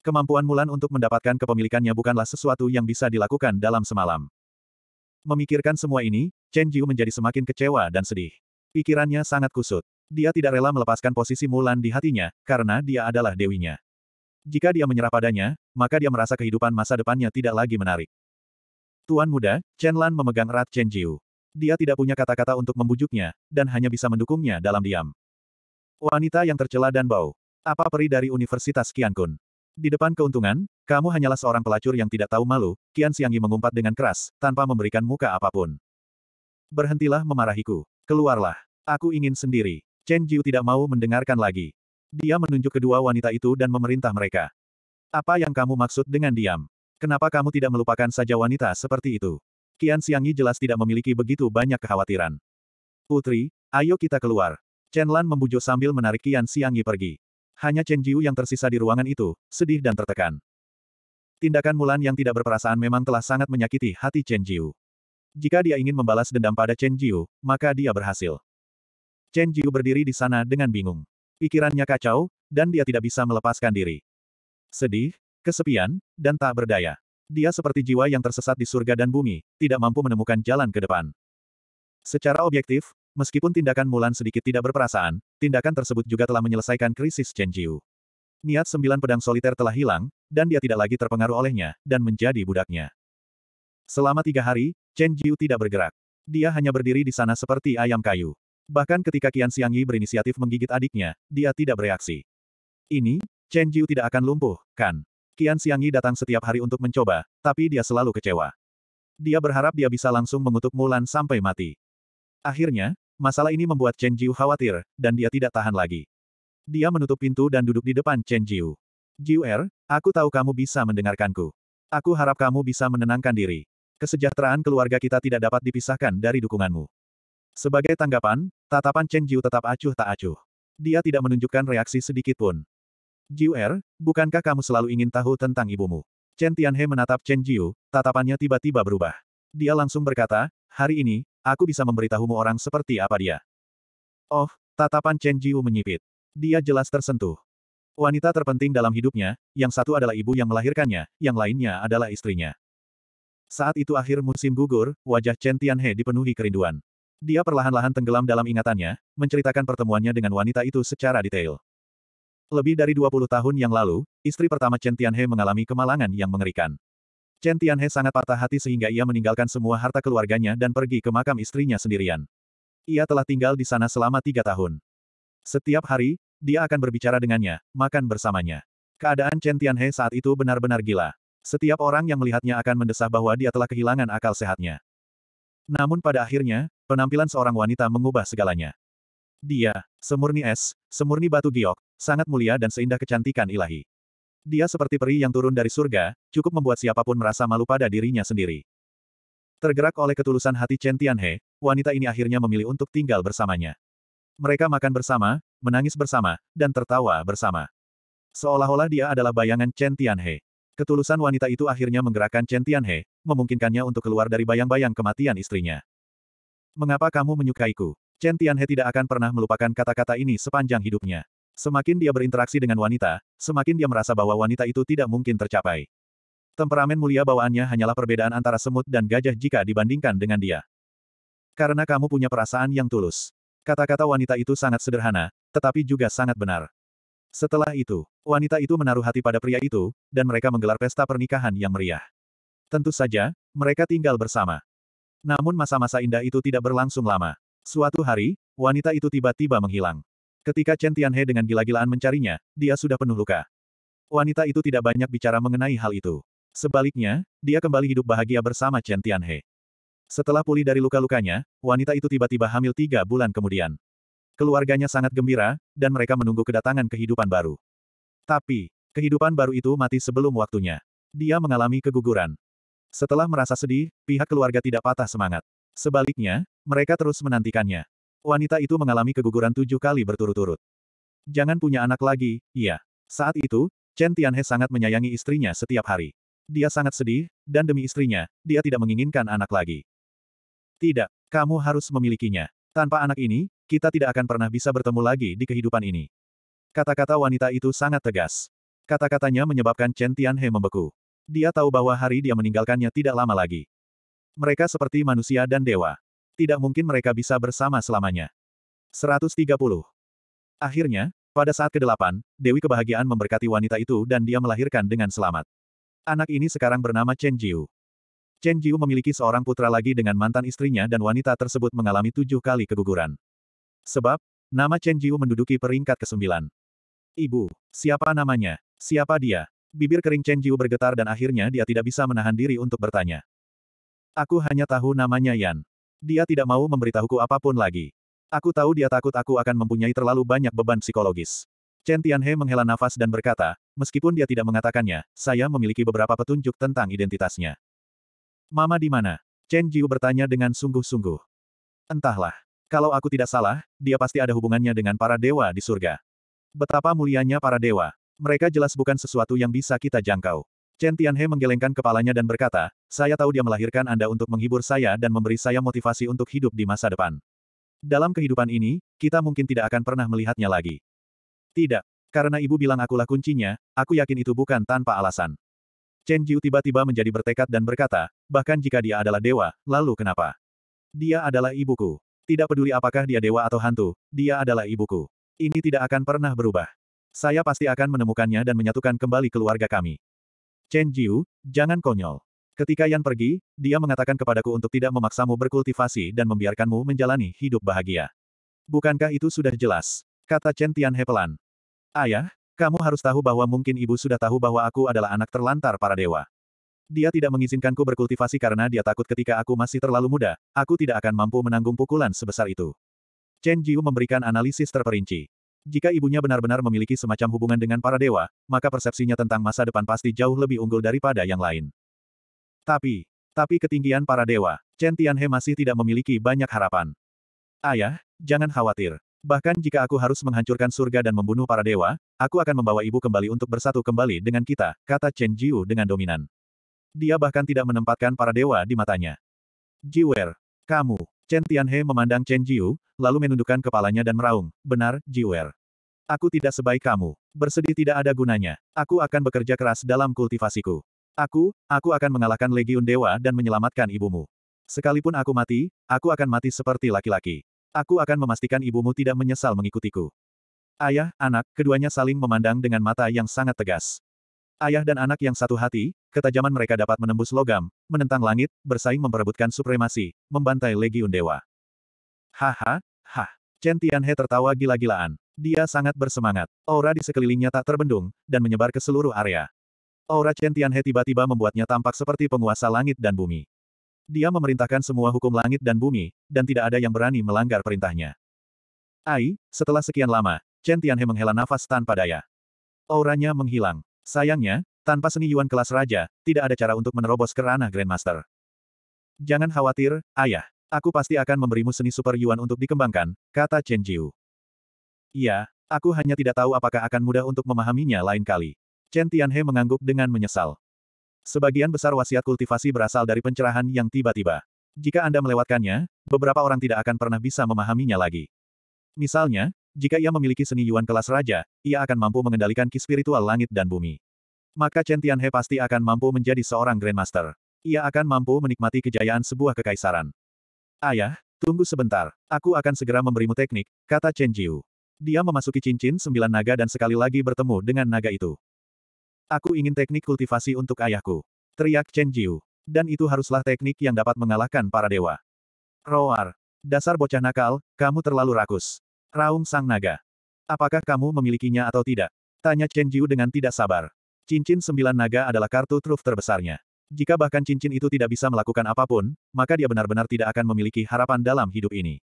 Kemampuan Mulan untuk mendapatkan kepemilikannya bukanlah sesuatu yang bisa dilakukan dalam semalam. Memikirkan semua ini, Chen Jiu menjadi semakin kecewa dan sedih. Pikirannya sangat kusut. Dia tidak rela melepaskan posisi Mulan di hatinya, karena dia adalah dewinya. Jika dia menyerah padanya, maka dia merasa kehidupan masa depannya tidak lagi menarik. Tuan muda, Chen Lan memegang erat Chen Jiu. Dia tidak punya kata-kata untuk membujuknya, dan hanya bisa mendukungnya dalam diam. Wanita yang tercela dan bau. Apa peri dari Universitas Qiankun? Di depan keuntungan, kamu hanyalah seorang pelacur yang tidak tahu malu, Qian Xiangyi mengumpat dengan keras, tanpa memberikan muka apapun. Berhentilah memarahiku. Keluarlah. Aku ingin sendiri. Chen Jiu tidak mau mendengarkan lagi. Dia menunjuk kedua wanita itu dan memerintah mereka. Apa yang kamu maksud dengan diam? Kenapa kamu tidak melupakan saja wanita seperti itu? Kian Xiangyi jelas tidak memiliki begitu banyak kekhawatiran. Putri, ayo kita keluar. Chen Lan membujuk sambil menarik Kian Xiangyi pergi. Hanya Chen Jiu yang tersisa di ruangan itu, sedih dan tertekan. Tindakan Mulan yang tidak berperasaan memang telah sangat menyakiti hati Chen Jiu. Jika dia ingin membalas dendam pada Chen Jiu, maka dia berhasil. Chen Jiu berdiri di sana dengan bingung. Pikirannya kacau, dan dia tidak bisa melepaskan diri. Sedih, kesepian, dan tak berdaya. Dia seperti jiwa yang tersesat di surga dan bumi, tidak mampu menemukan jalan ke depan. Secara objektif, meskipun tindakan Mulan sedikit tidak berperasaan, tindakan tersebut juga telah menyelesaikan krisis Chen Jiu. Niat sembilan pedang soliter telah hilang, dan dia tidak lagi terpengaruh olehnya, dan menjadi budaknya. Selama tiga hari, Chen Jiu tidak bergerak. Dia hanya berdiri di sana seperti ayam kayu. Bahkan ketika Qian Yi berinisiatif menggigit adiknya, dia tidak bereaksi. Ini, Chen Jiu tidak akan lumpuh, kan? Qian Yi datang setiap hari untuk mencoba, tapi dia selalu kecewa. Dia berharap dia bisa langsung mengutuk Mulan sampai mati. Akhirnya, masalah ini membuat Chen Jiu khawatir, dan dia tidak tahan lagi. Dia menutup pintu dan duduk di depan Chen Jiu. Jiu Er, aku tahu kamu bisa mendengarkanku. Aku harap kamu bisa menenangkan diri. Kesejahteraan keluarga kita tidak dapat dipisahkan dari dukunganmu. Sebagai tanggapan, tatapan Chen Jiu tetap acuh tak acuh. Dia tidak menunjukkan reaksi sedikit pun. Jiu Er, bukankah kamu selalu ingin tahu tentang ibumu? Chen Tianhe menatap Chen Jiu, tatapannya tiba-tiba berubah. Dia langsung berkata, hari ini, aku bisa memberitahumu orang seperti apa dia. Oh, tatapan Chen Jiu menyipit. Dia jelas tersentuh. Wanita terpenting dalam hidupnya, yang satu adalah ibu yang melahirkannya, yang lainnya adalah istrinya. Saat itu akhir musim gugur, wajah Chen Tianhe dipenuhi kerinduan. Dia perlahan-lahan tenggelam dalam ingatannya, menceritakan pertemuannya dengan wanita itu secara detail. Lebih dari 20 tahun yang lalu, istri pertama Chen Tianhe mengalami kemalangan yang mengerikan. Chen Tianhe sangat patah hati sehingga ia meninggalkan semua harta keluarganya dan pergi ke makam istrinya sendirian. Ia telah tinggal di sana selama tiga tahun. Setiap hari, dia akan berbicara dengannya, makan bersamanya. Keadaan Chen Tianhe saat itu benar-benar gila. Setiap orang yang melihatnya akan mendesah bahwa dia telah kehilangan akal sehatnya. Namun pada akhirnya, penampilan seorang wanita mengubah segalanya. Dia, semurni es, semurni batu giok, sangat mulia dan seindah kecantikan ilahi. Dia seperti peri yang turun dari surga, cukup membuat siapapun merasa malu pada dirinya sendiri. Tergerak oleh ketulusan hati Chen Tianhe, wanita ini akhirnya memilih untuk tinggal bersamanya. Mereka makan bersama, menangis bersama, dan tertawa bersama. Seolah-olah dia adalah bayangan Chen Tianhe. Ketulusan wanita itu akhirnya menggerakkan Chen Tianhe, memungkinkannya untuk keluar dari bayang-bayang kematian istrinya. Mengapa kamu menyukaiku? Chen Tianhe tidak akan pernah melupakan kata-kata ini sepanjang hidupnya. Semakin dia berinteraksi dengan wanita, semakin dia merasa bahwa wanita itu tidak mungkin tercapai. Temperamen mulia bawaannya hanyalah perbedaan antara semut dan gajah jika dibandingkan dengan dia. Karena kamu punya perasaan yang tulus. Kata-kata wanita itu sangat sederhana, tetapi juga sangat benar. Setelah itu, wanita itu menaruh hati pada pria itu, dan mereka menggelar pesta pernikahan yang meriah. Tentu saja, mereka tinggal bersama. Namun masa-masa indah itu tidak berlangsung lama. Suatu hari, wanita itu tiba-tiba menghilang. Ketika Chen Tianhe dengan gila-gilaan mencarinya, dia sudah penuh luka. Wanita itu tidak banyak bicara mengenai hal itu. Sebaliknya, dia kembali hidup bahagia bersama Chen Tianhe. Setelah pulih dari luka-lukanya, wanita itu tiba-tiba hamil tiga bulan kemudian. Keluarganya sangat gembira, dan mereka menunggu kedatangan kehidupan baru. Tapi, kehidupan baru itu mati sebelum waktunya. Dia mengalami keguguran. Setelah merasa sedih, pihak keluarga tidak patah semangat. Sebaliknya, mereka terus menantikannya. Wanita itu mengalami keguguran tujuh kali berturut-turut. Jangan punya anak lagi, iya. Saat itu, Chen Tianhe sangat menyayangi istrinya setiap hari. Dia sangat sedih, dan demi istrinya, dia tidak menginginkan anak lagi. Tidak, kamu harus memilikinya. Tanpa anak ini, kita tidak akan pernah bisa bertemu lagi di kehidupan ini. Kata-kata wanita itu sangat tegas. Kata-katanya menyebabkan Chen Tianhe membeku. Dia tahu bahwa hari dia meninggalkannya tidak lama lagi. Mereka seperti manusia dan dewa. Tidak mungkin mereka bisa bersama selamanya. 130. Akhirnya, pada saat ke-8, Dewi Kebahagiaan memberkati wanita itu dan dia melahirkan dengan selamat. Anak ini sekarang bernama Chen Jiu. Chen Jiu memiliki seorang putra lagi dengan mantan istrinya dan wanita tersebut mengalami tujuh kali keguguran. Sebab, nama Chen Jiu menduduki peringkat ke-9. Ibu, siapa namanya? Siapa dia? Bibir kering Chen Jiu bergetar dan akhirnya dia tidak bisa menahan diri untuk bertanya. Aku hanya tahu namanya Yan. Dia tidak mau memberitahuku apapun lagi. Aku tahu dia takut aku akan mempunyai terlalu banyak beban psikologis. Chen Tianhe menghela nafas dan berkata, meskipun dia tidak mengatakannya, saya memiliki beberapa petunjuk tentang identitasnya. Mama di mana? Chen Jiu bertanya dengan sungguh-sungguh. Entahlah. Kalau aku tidak salah, dia pasti ada hubungannya dengan para dewa di surga. Betapa mulianya para dewa. Mereka jelas bukan sesuatu yang bisa kita jangkau. Chen Tianhe menggelengkan kepalanya dan berkata, saya tahu dia melahirkan Anda untuk menghibur saya dan memberi saya motivasi untuk hidup di masa depan. Dalam kehidupan ini, kita mungkin tidak akan pernah melihatnya lagi. Tidak. Karena ibu bilang akulah kuncinya, aku yakin itu bukan tanpa alasan. Chen Jiu tiba-tiba menjadi bertekad dan berkata, bahkan jika dia adalah dewa, lalu kenapa? Dia adalah ibuku. Tidak peduli apakah dia dewa atau hantu, dia adalah ibuku. Ini tidak akan pernah berubah. Saya pasti akan menemukannya dan menyatukan kembali keluarga kami. Chen Jiu, jangan konyol. Ketika Yan pergi, dia mengatakan kepadaku untuk tidak memaksamu berkultivasi dan membiarkanmu menjalani hidup bahagia. Bukankah itu sudah jelas? Kata Chen Tian Hepelan. Ayah, kamu harus tahu bahwa mungkin ibu sudah tahu bahwa aku adalah anak terlantar para dewa. Dia tidak mengizinkanku berkultivasi karena dia takut ketika aku masih terlalu muda, aku tidak akan mampu menanggung pukulan sebesar itu. Chen Jiu memberikan analisis terperinci. Jika ibunya benar-benar memiliki semacam hubungan dengan para dewa, maka persepsinya tentang masa depan pasti jauh lebih unggul daripada yang lain. Tapi, tapi ketinggian para dewa, Chen Tianhe masih tidak memiliki banyak harapan. Ayah, jangan khawatir. Bahkan jika aku harus menghancurkan surga dan membunuh para dewa, aku akan membawa ibu kembali untuk bersatu kembali dengan kita, kata Chen Jiu dengan dominan. Dia bahkan tidak menempatkan para dewa di matanya. Jiwer, kamu. Chen Tianhe memandang Chen Jiu, lalu menundukkan kepalanya dan meraung. Benar, Jiwer. Aku tidak sebaik kamu. Bersedih tidak ada gunanya. Aku akan bekerja keras dalam kultivasiku. Aku, aku akan mengalahkan Legiun Dewa dan menyelamatkan ibumu. Sekalipun aku mati, aku akan mati seperti laki-laki. Aku akan memastikan ibumu tidak menyesal mengikutiku. Ayah, anak, keduanya saling memandang dengan mata yang sangat tegas. Ayah dan anak yang satu hati, ketajaman mereka dapat menembus logam, menentang langit, bersaing memperebutkan supremasi, membantai legiun dewa. Haha, ha. Chen Tianhe tertawa gila-gilaan. Dia sangat bersemangat. Aura di sekelilingnya tak terbendung, dan menyebar ke seluruh area. Aura Chen Tianhe tiba-tiba membuatnya tampak seperti penguasa langit dan bumi. Dia memerintahkan semua hukum langit dan bumi, dan tidak ada yang berani melanggar perintahnya. Ai, setelah sekian lama, Chen Tianhe menghela nafas tanpa daya. Auranya menghilang. Sayangnya, tanpa seni Yuan kelas raja, tidak ada cara untuk menerobos ke ranah Grandmaster. Jangan khawatir, ayah. Aku pasti akan memberimu seni Super Yuan untuk dikembangkan, kata Chen Jiu. Iya, aku hanya tidak tahu apakah akan mudah untuk memahaminya lain kali. Chen Tianhe mengangguk dengan menyesal. Sebagian besar wasiat kultivasi berasal dari pencerahan yang tiba-tiba. Jika Anda melewatkannya, beberapa orang tidak akan pernah bisa memahaminya lagi. Misalnya, jika ia memiliki seni Yuan kelas raja, ia akan mampu mengendalikan ki spiritual langit dan bumi. Maka Chen Tianhe pasti akan mampu menjadi seorang Grandmaster. Ia akan mampu menikmati kejayaan sebuah kekaisaran. Ayah, tunggu sebentar. Aku akan segera memberimu teknik, kata Chen Jiu. Dia memasuki cincin sembilan naga dan sekali lagi bertemu dengan naga itu. Aku ingin teknik kultivasi untuk ayahku. Teriak Chen Jiu. Dan itu haruslah teknik yang dapat mengalahkan para dewa. Roar. Dasar bocah nakal, kamu terlalu rakus. Raung Sang Naga. Apakah kamu memilikinya atau tidak? Tanya Chen Jiu dengan tidak sabar. Cincin sembilan naga adalah kartu truf terbesarnya. Jika bahkan cincin itu tidak bisa melakukan apapun, maka dia benar-benar tidak akan memiliki harapan dalam hidup ini.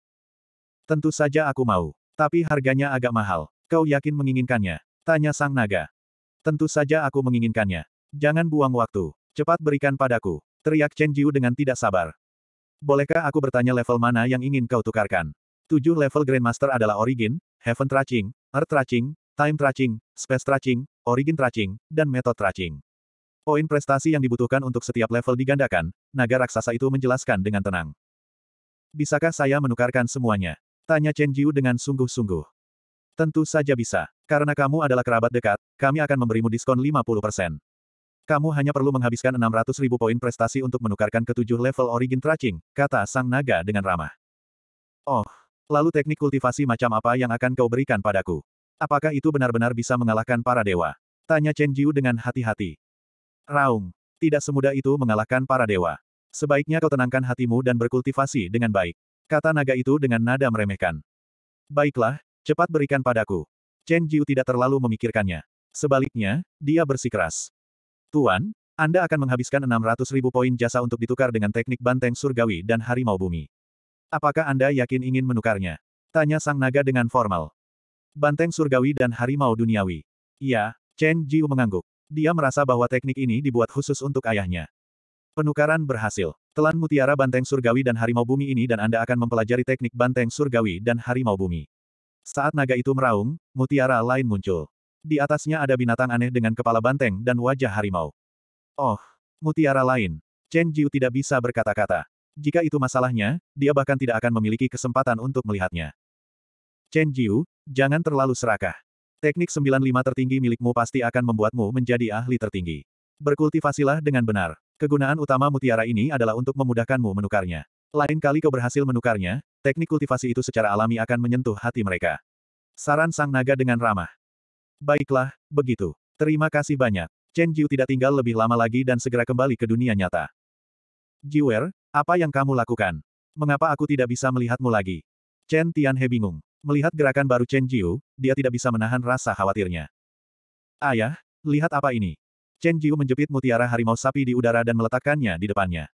Tentu saja aku mau. Tapi harganya agak mahal. Kau yakin menginginkannya? Tanya sang naga. Tentu saja aku menginginkannya. Jangan buang waktu. Cepat berikan padaku. Teriak Chen Jiu dengan tidak sabar. Bolehkah aku bertanya level mana yang ingin kau tukarkan? Tujuh level Grandmaster adalah Origin, Heaven Tracing, Earth Tracing, Time Tracing, Space Tracing, Origin Tracing, dan Method Tracing. Poin prestasi yang dibutuhkan untuk setiap level digandakan, naga raksasa itu menjelaskan dengan tenang. Bisakah saya menukarkan semuanya? Tanya Chen Jiu dengan sungguh-sungguh. Tentu saja bisa. Karena kamu adalah kerabat dekat, kami akan memberimu diskon 50%. Kamu hanya perlu menghabiskan 600 ribu poin prestasi untuk menukarkan ketujuh level Origin Tracing, kata sang naga dengan ramah. Oh, Lalu teknik kultivasi macam apa yang akan kau berikan padaku? Apakah itu benar-benar bisa mengalahkan para dewa? Tanya Chen Jiu dengan hati-hati. Raung, tidak semudah itu mengalahkan para dewa. Sebaiknya kau tenangkan hatimu dan berkultivasi dengan baik. Kata naga itu dengan nada meremehkan. Baiklah, cepat berikan padaku. Chen Jiu tidak terlalu memikirkannya. Sebaliknya, dia bersikeras. Tuan, Anda akan menghabiskan 600 ribu poin jasa untuk ditukar dengan teknik banteng surgawi dan harimau bumi. Apakah Anda yakin ingin menukarnya? Tanya sang naga dengan formal. Banteng surgawi dan harimau duniawi. Iya, Chen Jiu mengangguk. Dia merasa bahwa teknik ini dibuat khusus untuk ayahnya. Penukaran berhasil. Telan mutiara banteng surgawi dan harimau bumi ini dan Anda akan mempelajari teknik banteng surgawi dan harimau bumi. Saat naga itu meraung, mutiara lain muncul. Di atasnya ada binatang aneh dengan kepala banteng dan wajah harimau. Oh, mutiara lain. Chen Jiu tidak bisa berkata-kata. Jika itu masalahnya, dia bahkan tidak akan memiliki kesempatan untuk melihatnya. Chen Jiu, jangan terlalu serakah. Teknik 95 tertinggi milikmu pasti akan membuatmu menjadi ahli tertinggi. Berkultivasilah dengan benar. Kegunaan utama mutiara ini adalah untuk memudahkanmu menukarnya. Lain kali kau berhasil menukarnya, teknik kultivasi itu secara alami akan menyentuh hati mereka. Saran sang naga dengan ramah. Baiklah, begitu. Terima kasih banyak. Chen Jiu tidak tinggal lebih lama lagi dan segera kembali ke dunia nyata. Jiwer, apa yang kamu lakukan? Mengapa aku tidak bisa melihatmu lagi? Chen Tianhe bingung. Melihat gerakan baru Chen Jiu, dia tidak bisa menahan rasa khawatirnya. Ayah, lihat apa ini. Chen Jiu menjepit mutiara harimau sapi di udara dan meletakkannya di depannya.